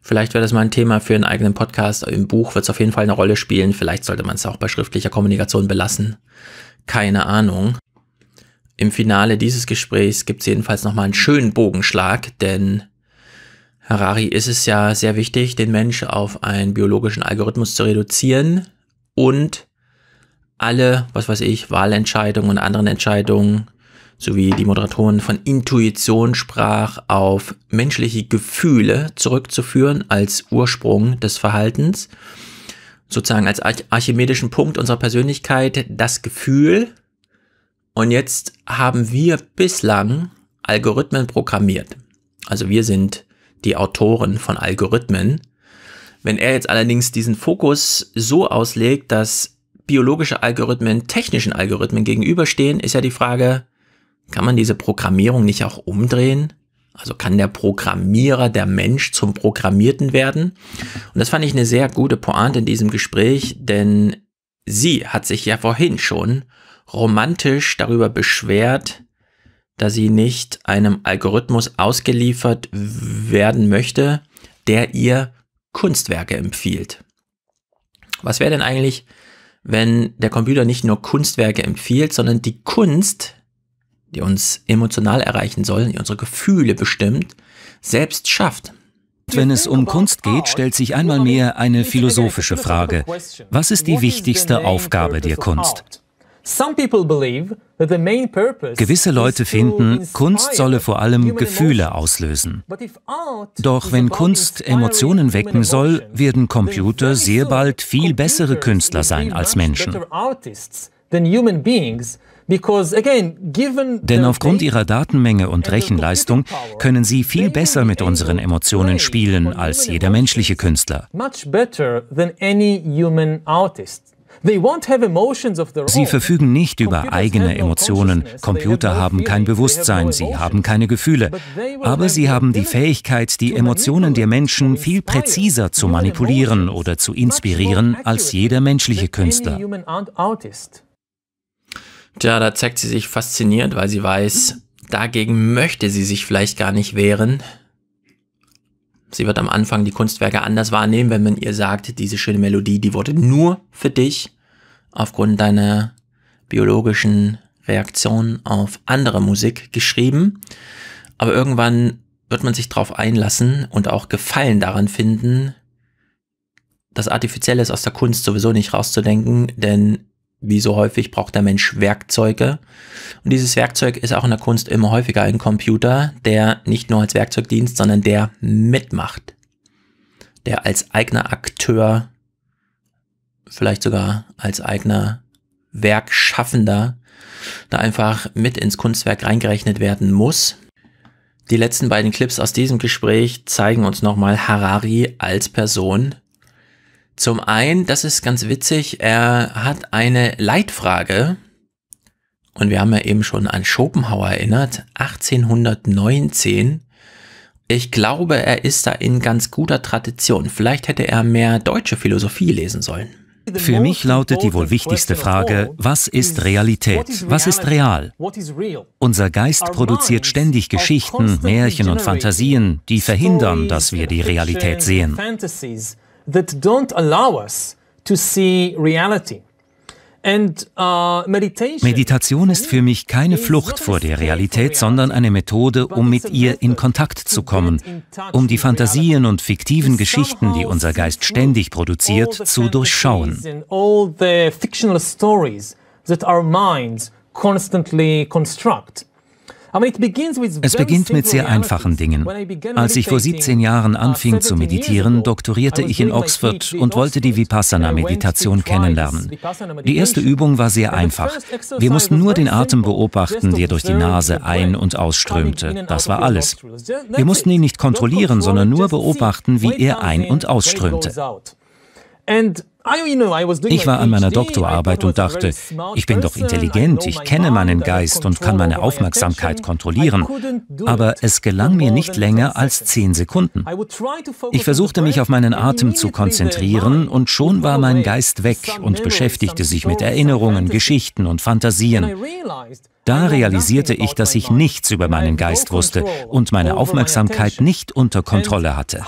Vielleicht wäre das mal ein Thema für einen eigenen Podcast. Im Buch wird es auf jeden Fall eine Rolle spielen. Vielleicht sollte man es auch bei schriftlicher Kommunikation belassen. Keine Ahnung. Im Finale dieses Gesprächs gibt es jedenfalls nochmal einen schönen Bogenschlag, denn Harari ist es ja sehr wichtig, den Mensch auf einen biologischen Algorithmus zu reduzieren und alle, was weiß ich, Wahlentscheidungen und anderen Entscheidungen sowie die Moderatorin von Intuition sprach, auf menschliche Gefühle zurückzuführen als Ursprung des Verhaltens. Sozusagen als archimedischen Punkt unserer Persönlichkeit das Gefühl. Und jetzt haben wir bislang Algorithmen programmiert. Also wir sind die Autoren von Algorithmen. Wenn er jetzt allerdings diesen Fokus so auslegt, dass biologische Algorithmen technischen Algorithmen gegenüberstehen, ist ja die Frage, kann man diese Programmierung nicht auch umdrehen? Also kann der Programmierer, der Mensch zum Programmierten werden? Und das fand ich eine sehr gute Pointe in diesem Gespräch, denn sie hat sich ja vorhin schon romantisch darüber beschwert, dass sie nicht einem Algorithmus ausgeliefert werden möchte, der ihr Kunstwerke empfiehlt. Was wäre denn eigentlich, wenn der Computer nicht nur Kunstwerke empfiehlt, sondern die Kunst die uns emotional erreichen soll, die unsere
Gefühle bestimmt, selbst schafft. Wenn es um Kunst geht, stellt sich einmal mehr eine philosophische Frage. Was ist die wichtigste Aufgabe der Kunst? Gewisse Leute finden, Kunst solle vor allem Gefühle auslösen. Doch wenn Kunst Emotionen wecken soll, werden Computer sehr bald viel bessere Künstler sein als Menschen.
Denn
aufgrund ihrer Datenmenge und Rechenleistung können sie viel besser mit unseren Emotionen spielen als jeder menschliche Künstler. Sie verfügen nicht über eigene Emotionen. Computer haben kein Bewusstsein, sie haben keine Gefühle. Aber sie haben die Fähigkeit, die Emotionen der Menschen viel präziser zu manipulieren oder zu inspirieren als jeder menschliche Künstler.
Tja, da zeigt sie sich fasziniert, weil sie weiß, dagegen möchte sie sich vielleicht gar nicht wehren. Sie wird am Anfang die Kunstwerke anders wahrnehmen, wenn man ihr sagt, diese schöne Melodie, die wurde nur für dich aufgrund deiner biologischen Reaktion auf andere Musik geschrieben. Aber irgendwann wird man sich darauf einlassen und auch Gefallen daran finden, das Artifizielle aus der Kunst sowieso nicht rauszudenken, denn wie so häufig braucht der Mensch Werkzeuge. Und dieses Werkzeug ist auch in der Kunst immer häufiger ein Computer, der nicht nur als Werkzeug dient, sondern der mitmacht. Der als eigener Akteur, vielleicht sogar als eigener Werkschaffender, da einfach mit ins Kunstwerk reingerechnet werden muss. Die letzten beiden Clips aus diesem Gespräch zeigen uns nochmal Harari als Person, zum einen, das ist ganz witzig, er hat eine Leitfrage. Und wir haben ja eben schon an Schopenhauer erinnert, 1819. Ich glaube, er ist da in ganz guter Tradition. Vielleicht hätte er
mehr deutsche Philosophie lesen sollen. Für mich lautet die wohl wichtigste Frage, was ist Realität? Was ist real? Unser Geist produziert ständig Geschichten, Märchen und Fantasien, die verhindern, dass wir die Realität sehen
that don't allow us to see reality. Uh,
meditation ist für mich keine Flucht vor der Realität, sondern eine Methode, um mit ihr in Kontakt zu kommen, um die Fantasien und fiktiven Geschichten, die unser Geist ständig produziert, zu durchschauen.
That our minds constantly construct. Es beginnt mit sehr einfachen Dingen. Als ich vor 17
Jahren uh, anfing zu meditieren, doktorierte ich in Oxford und wollte die Vipassana-Meditation kennenlernen. Die erste Übung war sehr einfach. Wir mussten nur den Atem beobachten, der durch die Nase ein- und ausströmte. Das war alles. Wir mussten ihn nicht kontrollieren, sondern nur beobachten, wie er ein- und ausströmte. Ich war an meiner Doktorarbeit und dachte, ich bin doch intelligent, ich kenne meinen Geist und kann meine Aufmerksamkeit kontrollieren. Aber es gelang mir nicht länger als zehn Sekunden. Ich versuchte mich auf meinen Atem zu konzentrieren und schon war mein Geist weg und beschäftigte sich mit Erinnerungen, Geschichten und Fantasien. Da realisierte ich, dass ich nichts über meinen Geist wusste und meine Aufmerksamkeit nicht unter Kontrolle hatte.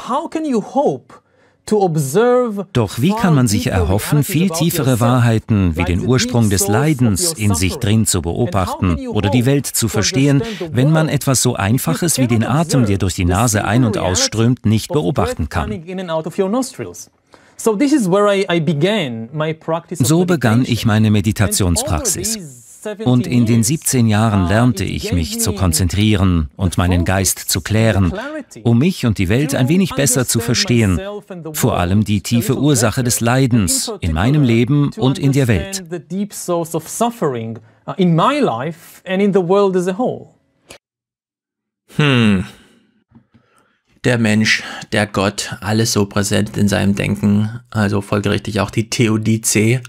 Doch wie kann man sich erhoffen, viel tiefere Wahrheiten wie den Ursprung des Leidens in sich drin zu beobachten oder die Welt zu verstehen, wenn man etwas so Einfaches wie den Atem, der durch die Nase ein- und ausströmt, nicht beobachten kann? So begann ich meine Meditationspraxis. Und in den 17 Jahren lernte ich mich zu konzentrieren und meinen Geist zu klären, um mich und die Welt ein wenig besser zu verstehen, vor allem die tiefe Ursache des Leidens in meinem Leben und in der Welt.
Hm. Der Mensch, der Gott, alles so präsent in seinem Denken, also folgerichtig auch die Theodizee.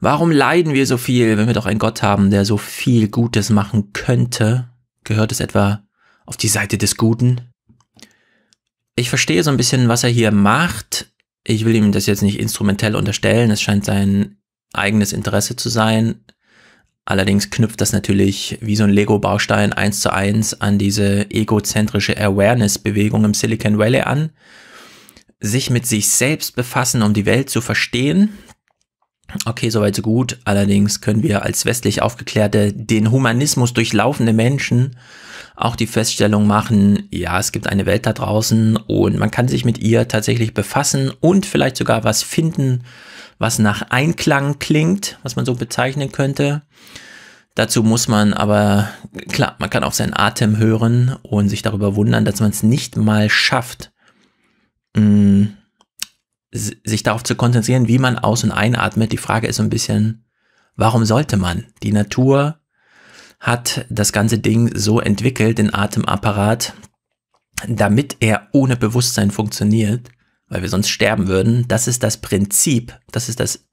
Warum leiden wir so viel, wenn wir doch einen Gott haben, der so viel Gutes machen könnte? Gehört es etwa auf die Seite des Guten? Ich verstehe so ein bisschen, was er hier macht. Ich will ihm das jetzt nicht instrumentell unterstellen. Es scheint sein eigenes Interesse zu sein. Allerdings knüpft das natürlich wie so ein Lego-Baustein eins zu eins an diese egozentrische Awareness-Bewegung im Silicon Valley an. Sich mit sich selbst befassen, um die Welt zu verstehen, Okay, soweit so gut. Allerdings können wir als westlich aufgeklärte, den Humanismus durchlaufende Menschen auch die Feststellung machen, ja, es gibt eine Welt da draußen und man kann sich mit ihr tatsächlich befassen und vielleicht sogar was finden, was nach Einklang klingt, was man so bezeichnen könnte. Dazu muss man aber, klar, man kann auch seinen Atem hören und sich darüber wundern, dass man es nicht mal schafft, mh, mm, sich darauf zu konzentrieren, wie man aus- und einatmet. Die Frage ist so ein bisschen, warum sollte man? Die Natur hat das ganze Ding so entwickelt, den Atemapparat, damit er ohne Bewusstsein funktioniert, weil wir sonst sterben würden. Das ist das Prinzip, das ist das,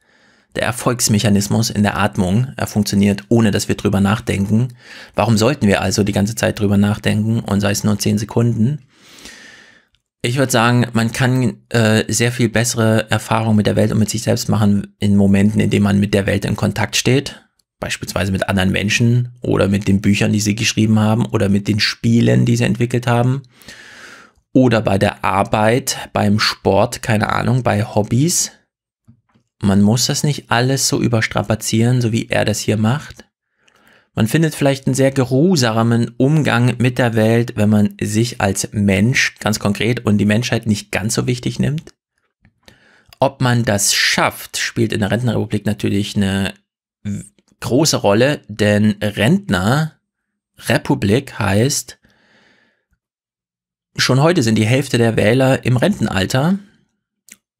der Erfolgsmechanismus in der Atmung. Er funktioniert, ohne dass wir drüber nachdenken. Warum sollten wir also die ganze Zeit drüber nachdenken und sei es nur zehn Sekunden? Ich würde sagen, man kann äh, sehr viel bessere Erfahrungen mit der Welt und mit sich selbst machen in Momenten, in denen man mit der Welt in Kontakt steht. Beispielsweise mit anderen Menschen oder mit den Büchern, die sie geschrieben haben oder mit den Spielen, die sie entwickelt haben. Oder bei der Arbeit, beim Sport, keine Ahnung, bei Hobbys. Man muss das nicht alles so überstrapazieren, so wie er das hier macht. Man findet vielleicht einen sehr geruhsamen Umgang mit der Welt, wenn man sich als Mensch ganz konkret und die Menschheit nicht ganz so wichtig nimmt. Ob man das schafft, spielt in der Rentenrepublik natürlich eine große Rolle, denn Rentnerrepublik heißt, schon heute sind die Hälfte der Wähler im Rentenalter,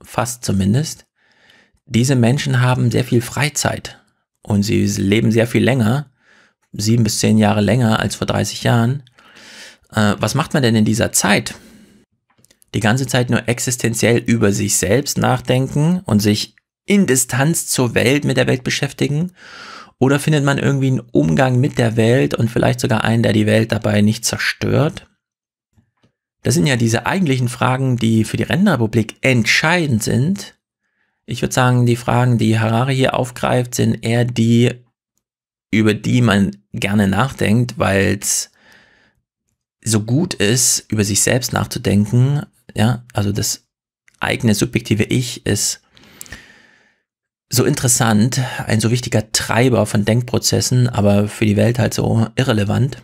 fast zumindest. Diese Menschen haben sehr viel Freizeit und sie leben sehr viel länger sieben bis zehn Jahre länger als vor 30 Jahren. Äh, was macht man denn in dieser Zeit? Die ganze Zeit nur existenziell über sich selbst nachdenken und sich in Distanz zur Welt, mit der Welt beschäftigen? Oder findet man irgendwie einen Umgang mit der Welt und vielleicht sogar einen, der die Welt dabei nicht zerstört? Das sind ja diese eigentlichen Fragen, die für die Rentenrepublik entscheidend sind. Ich würde sagen, die Fragen, die Harari hier aufgreift, sind eher die über die man gerne nachdenkt, weil es so gut ist, über sich selbst nachzudenken. Ja, also das eigene subjektive Ich ist so interessant, ein so wichtiger Treiber von Denkprozessen, aber für die Welt halt so irrelevant.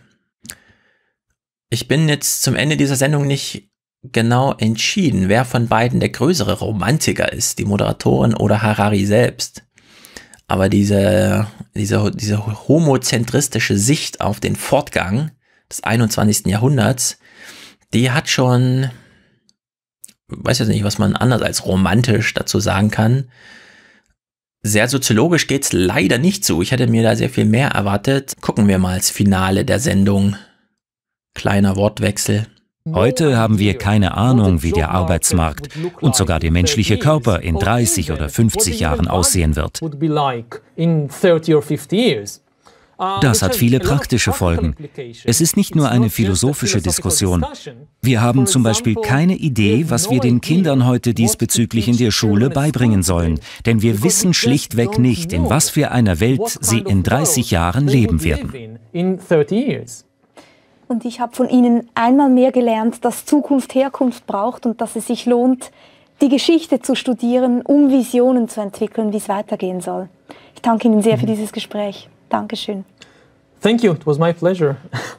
Ich bin jetzt zum Ende dieser Sendung nicht genau entschieden, wer von beiden der größere Romantiker ist, die Moderatorin oder Harari selbst. Aber diese, diese, diese homozentristische Sicht auf den Fortgang des 21. Jahrhunderts, die hat schon, weiß jetzt nicht, was man anders als romantisch dazu sagen kann. Sehr soziologisch geht's leider nicht zu. Ich hätte mir da sehr viel mehr erwartet. Gucken wir mal als Finale der Sendung. Kleiner Wortwechsel.
Heute haben wir keine Ahnung, wie der Arbeitsmarkt und sogar der menschliche Körper in 30 oder 50 Jahren aussehen wird.
Das hat viele praktische Folgen. Es
ist nicht nur eine philosophische Diskussion. Wir haben zum Beispiel keine Idee, was wir den Kindern heute diesbezüglich in der Schule beibringen sollen, denn wir wissen schlichtweg nicht, in was für einer Welt sie in 30 Jahren leben werden.
Und ich habe von Ihnen einmal mehr gelernt, dass Zukunft Herkunft braucht und dass es sich lohnt, die Geschichte zu studieren, um Visionen zu entwickeln, wie es weitergehen soll. Ich danke Ihnen sehr für mhm. dieses Gespräch. Dankeschön.
Thank you. It was my pleasure.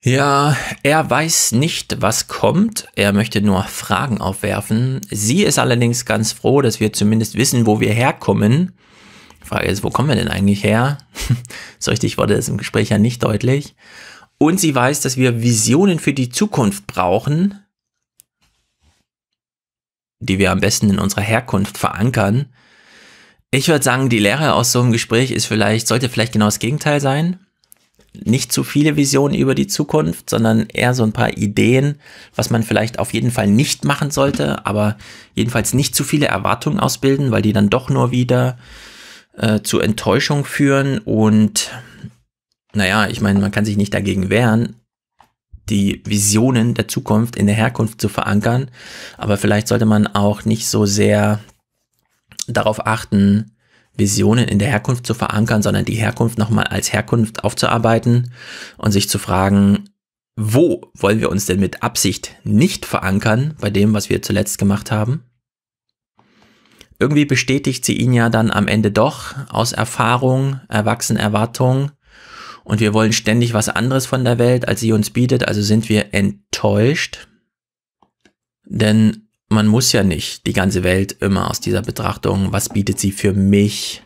Ja, er weiß nicht, was kommt. Er möchte nur Fragen aufwerfen. Sie ist allerdings ganz froh, dass wir zumindest wissen, wo wir herkommen. Frage ist, wo kommen wir denn eigentlich her? so richtig wurde es im Gespräch ja nicht deutlich. Und sie weiß, dass wir Visionen für die Zukunft brauchen, die wir am besten in unserer Herkunft verankern. Ich würde sagen, die Lehre aus so einem Gespräch ist vielleicht, sollte vielleicht genau das Gegenteil sein. Nicht zu viele Visionen über die Zukunft, sondern eher so ein paar Ideen, was man vielleicht auf jeden Fall nicht machen sollte, aber jedenfalls nicht zu viele Erwartungen ausbilden, weil die dann doch nur wieder äh, zu Enttäuschung führen und naja, ich meine, man kann sich nicht dagegen wehren, die Visionen der Zukunft in der Herkunft zu verankern, aber vielleicht sollte man auch nicht so sehr darauf achten, Visionen in der Herkunft zu verankern, sondern die Herkunft nochmal als Herkunft aufzuarbeiten und sich zu fragen, wo wollen wir uns denn mit Absicht nicht verankern bei dem, was wir zuletzt gemacht haben? irgendwie bestätigt sie ihn ja dann am Ende doch aus Erfahrung, Erwachsenerwartung. Und wir wollen ständig was anderes von der Welt, als sie uns bietet, also sind wir enttäuscht. Denn man muss ja nicht die ganze Welt immer aus dieser Betrachtung, was bietet sie für mich?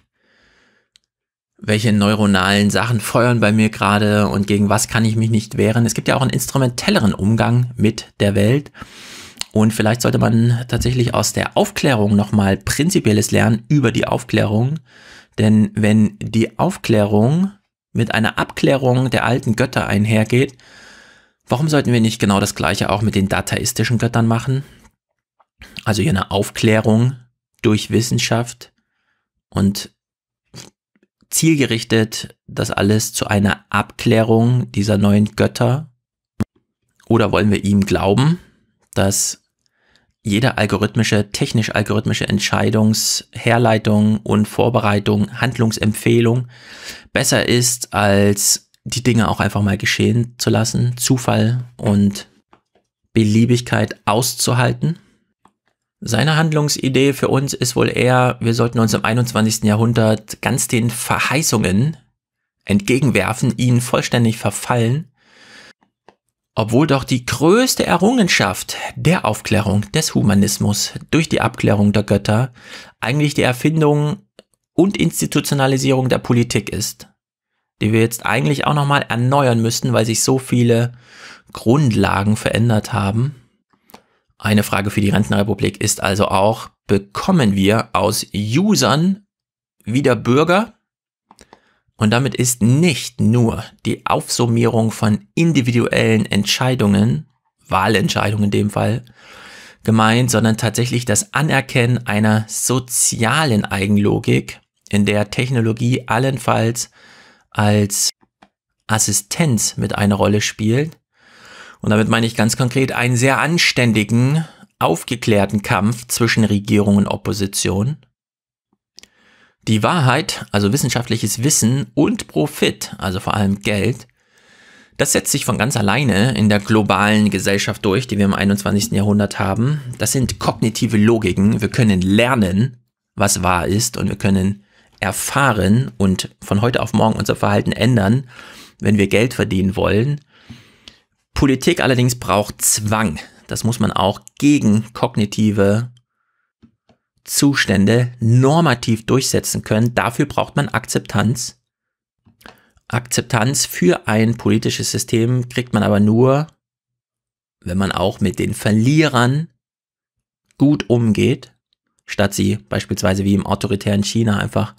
Welche neuronalen Sachen feuern bei mir gerade und gegen was kann ich mich nicht wehren? Es gibt ja auch einen instrumentelleren Umgang mit der Welt. Und vielleicht sollte man tatsächlich aus der Aufklärung nochmal Prinzipielles lernen über die Aufklärung. Denn wenn die Aufklärung mit einer Abklärung der alten Götter einhergeht, warum sollten wir nicht genau das gleiche auch mit den dataistischen Göttern machen? Also hier eine Aufklärung durch Wissenschaft und zielgerichtet das alles zu einer Abklärung dieser neuen Götter? Oder wollen wir ihm glauben, dass jede algorithmische, technisch-algorithmische Entscheidungsherleitung und Vorbereitung, Handlungsempfehlung besser ist, als die Dinge auch einfach mal geschehen zu lassen, Zufall und Beliebigkeit auszuhalten. Seine Handlungsidee für uns ist wohl eher, wir sollten uns im 21. Jahrhundert ganz den Verheißungen entgegenwerfen, ihnen vollständig verfallen obwohl doch die größte Errungenschaft der Aufklärung des Humanismus durch die Abklärung der Götter eigentlich die Erfindung und Institutionalisierung der Politik ist, die wir jetzt eigentlich auch nochmal erneuern müssten, weil sich so viele Grundlagen verändert haben. Eine Frage für die Rentenrepublik ist also auch, bekommen wir aus Usern wieder Bürger, und damit ist nicht nur die Aufsummierung von individuellen Entscheidungen, Wahlentscheidungen in dem Fall, gemeint, sondern tatsächlich das Anerkennen einer sozialen Eigenlogik, in der Technologie allenfalls als Assistenz mit einer Rolle spielt. Und damit meine ich ganz konkret einen sehr anständigen, aufgeklärten Kampf zwischen Regierung und Opposition, die Wahrheit, also wissenschaftliches Wissen und Profit, also vor allem Geld, das setzt sich von ganz alleine in der globalen Gesellschaft durch, die wir im 21. Jahrhundert haben. Das sind kognitive Logiken. Wir können lernen, was wahr ist und wir können erfahren und von heute auf morgen unser Verhalten ändern, wenn wir Geld verdienen wollen. Politik allerdings braucht Zwang. Das muss man auch gegen kognitive Zustände normativ durchsetzen können. Dafür braucht man Akzeptanz. Akzeptanz für ein politisches System kriegt man aber nur, wenn man auch mit den Verlierern gut umgeht, statt sie beispielsweise wie im autoritären China einfach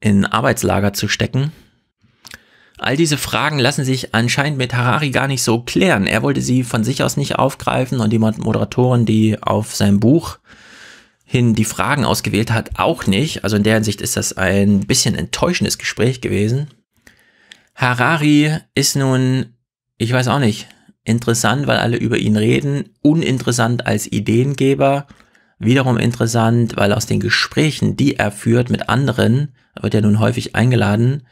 in Arbeitslager zu stecken. All diese Fragen lassen sich anscheinend mit Harari gar nicht so klären. Er wollte sie von sich aus nicht aufgreifen und die Moderatoren, die auf sein Buch hin die Fragen ausgewählt hat, auch nicht. Also in der Hinsicht ist das ein bisschen enttäuschendes Gespräch gewesen. Harari ist nun, ich weiß auch nicht, interessant, weil alle über ihn reden, uninteressant als Ideengeber, wiederum interessant, weil aus den Gesprächen, die er führt mit anderen, wird er nun häufig eingeladen,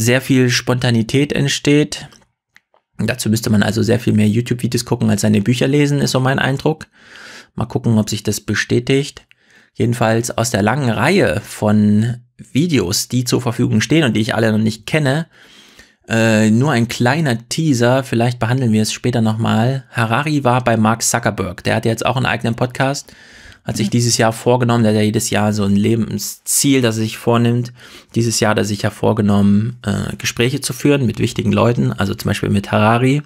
sehr viel Spontanität entsteht. Dazu müsste man also sehr viel mehr YouTube-Videos gucken als seine Bücher lesen, ist so mein Eindruck. Mal gucken, ob sich das bestätigt. Jedenfalls aus der langen Reihe von Videos, die zur Verfügung stehen und die ich alle noch nicht kenne, äh, nur ein kleiner Teaser, vielleicht behandeln wir es später nochmal. Harari war bei Mark Zuckerberg, der hat jetzt auch einen eigenen Podcast, hat sich mhm. dieses Jahr vorgenommen, der hat ja jedes Jahr so ein Lebensziel, das er sich vornimmt. Dieses Jahr hat er sich ja vorgenommen, äh, Gespräche zu führen mit wichtigen Leuten, also zum Beispiel mit Harari.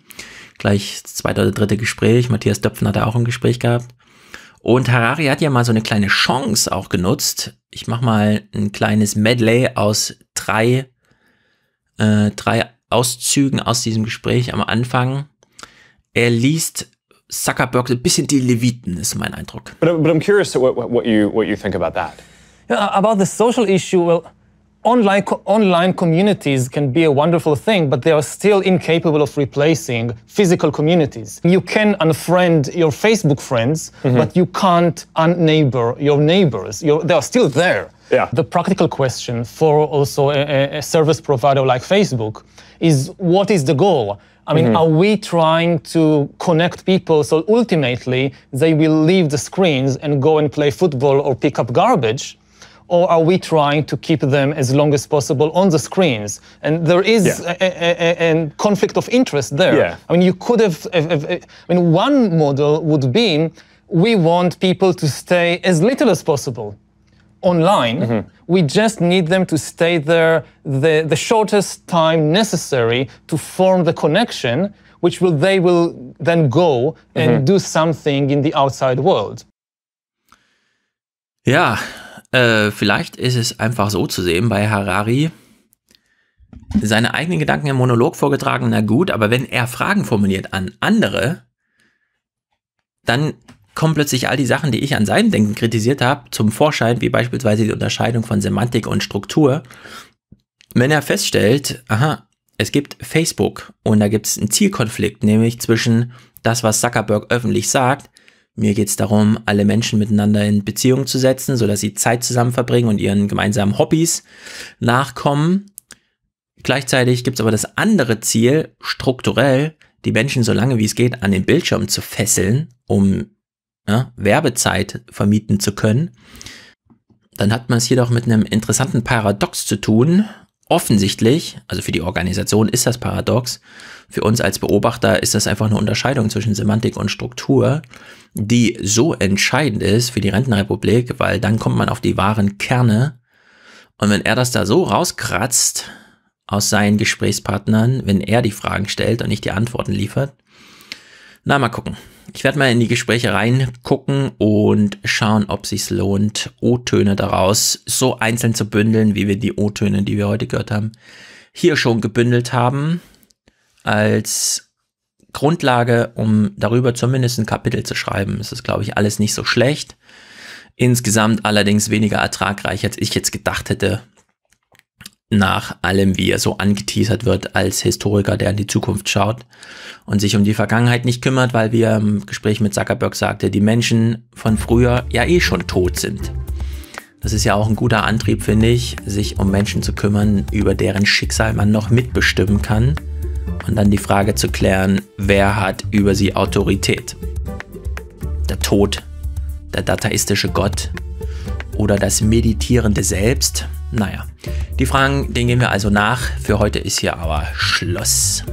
Gleich das zweite oder dritte Gespräch. Matthias Döpfen hat er auch ein Gespräch gehabt. Und Harari hat ja mal so eine kleine Chance auch genutzt. Ich mache mal ein kleines Medley aus drei, äh, drei Auszügen aus diesem Gespräch am Anfang. Er liest Zuckerberg ein bisschen die Leviten, ist mein Eindruck. But, but I'm curious what, what, you, what you think about that. Yeah, about the
social issue, well online, online communities can be a wonderful thing, but they are still incapable of replacing physical communities. You can unfriend your Facebook friends, mm -hmm. but you can't unneighbor your neighbors. You're, they are still there. Yeah. The practical question for also a, a service provider like Facebook is what is the goal? I mean, mm -hmm. are we trying to connect people so ultimately they will leave the screens and go and play football or pick up garbage? or are we trying to keep them as long as possible on the screens? And there is yeah. a, a, a, conflict of interest there. Yeah. I mean, you could have, have, have, I mean, one model would be we want people to stay as little as possible online. Mm -hmm. We just need them to stay there the, the shortest time necessary to form the connection, which will they will then go mm -hmm. and mm-hmm. do something in the outside world.
Yeah, Äh, vielleicht ist es einfach so zu sehen bei Harari. Seine eigenen Gedanken im Monolog vorgetragen, na gut, aber wenn er Fragen formuliert an andere, dann kommen plötzlich all die Sachen, die ich an seinem Denken kritisiert habe, zum Vorschein, wie beispielsweise die Unterscheidung von Semantik und Struktur. Wenn er feststellt, aha, es gibt Facebook und da gibt es einen Zielkonflikt, nämlich zwischen das, was Zuckerberg öffentlich sagt mir geht es darum, alle Menschen miteinander in Beziehung zu setzen, sodass sie Zeit zusammen verbringen und ihren gemeinsamen Hobbys nachkommen. Gleichzeitig gibt es aber das andere Ziel, strukturell die Menschen so lange wie es geht an den Bildschirm zu fesseln, um ja, ne, Werbezeit vermieten zu können. Dann hat man es jedoch mit einem interessanten Paradox zu tun, Offensichtlich, also für die Organisation ist das paradox, für uns als Beobachter ist das einfach eine Unterscheidung zwischen Semantik und Struktur, die so entscheidend ist für die Rentenrepublik, weil dann kommt man auf die wahren Kerne. Und wenn er das da so rauskratzt aus seinen Gesprächspartnern, wenn er die Fragen stellt und nicht die Antworten liefert, na mal gucken. Ich werde mal in die Gespräche reingucken und schauen, ob sich lohnt, O-Töne daraus so einzeln zu bündeln, wie wir die O-Töne, die wir heute gehört haben, hier schon gebündelt haben, als Grundlage, um darüber zumindest ein Kapitel zu schreiben. Es ist, glaube ich, alles nicht so schlecht. Insgesamt allerdings weniger ertragreich, als ich jetzt gedacht hätte, nach allem, wie er so angeteasert wird als Historiker, der in die Zukunft schaut und sich um die Vergangenheit nicht kümmert, weil wie er im Gespräch mit Zuckerberg sagte, die Menschen von früher ja eh schon tot sind. Das ist ja auch ein guter Antrieb, finde ich, sich um Menschen zu kümmern, über deren Schicksal man noch mitbestimmen kann und dann die Frage zu klären, wer hat über sie Autorität? Der Tod, der dataistische Gott oder das meditierende Selbst, naja, die Fragen, denen gehen wir also nach. Für heute ist hier aber Schluss.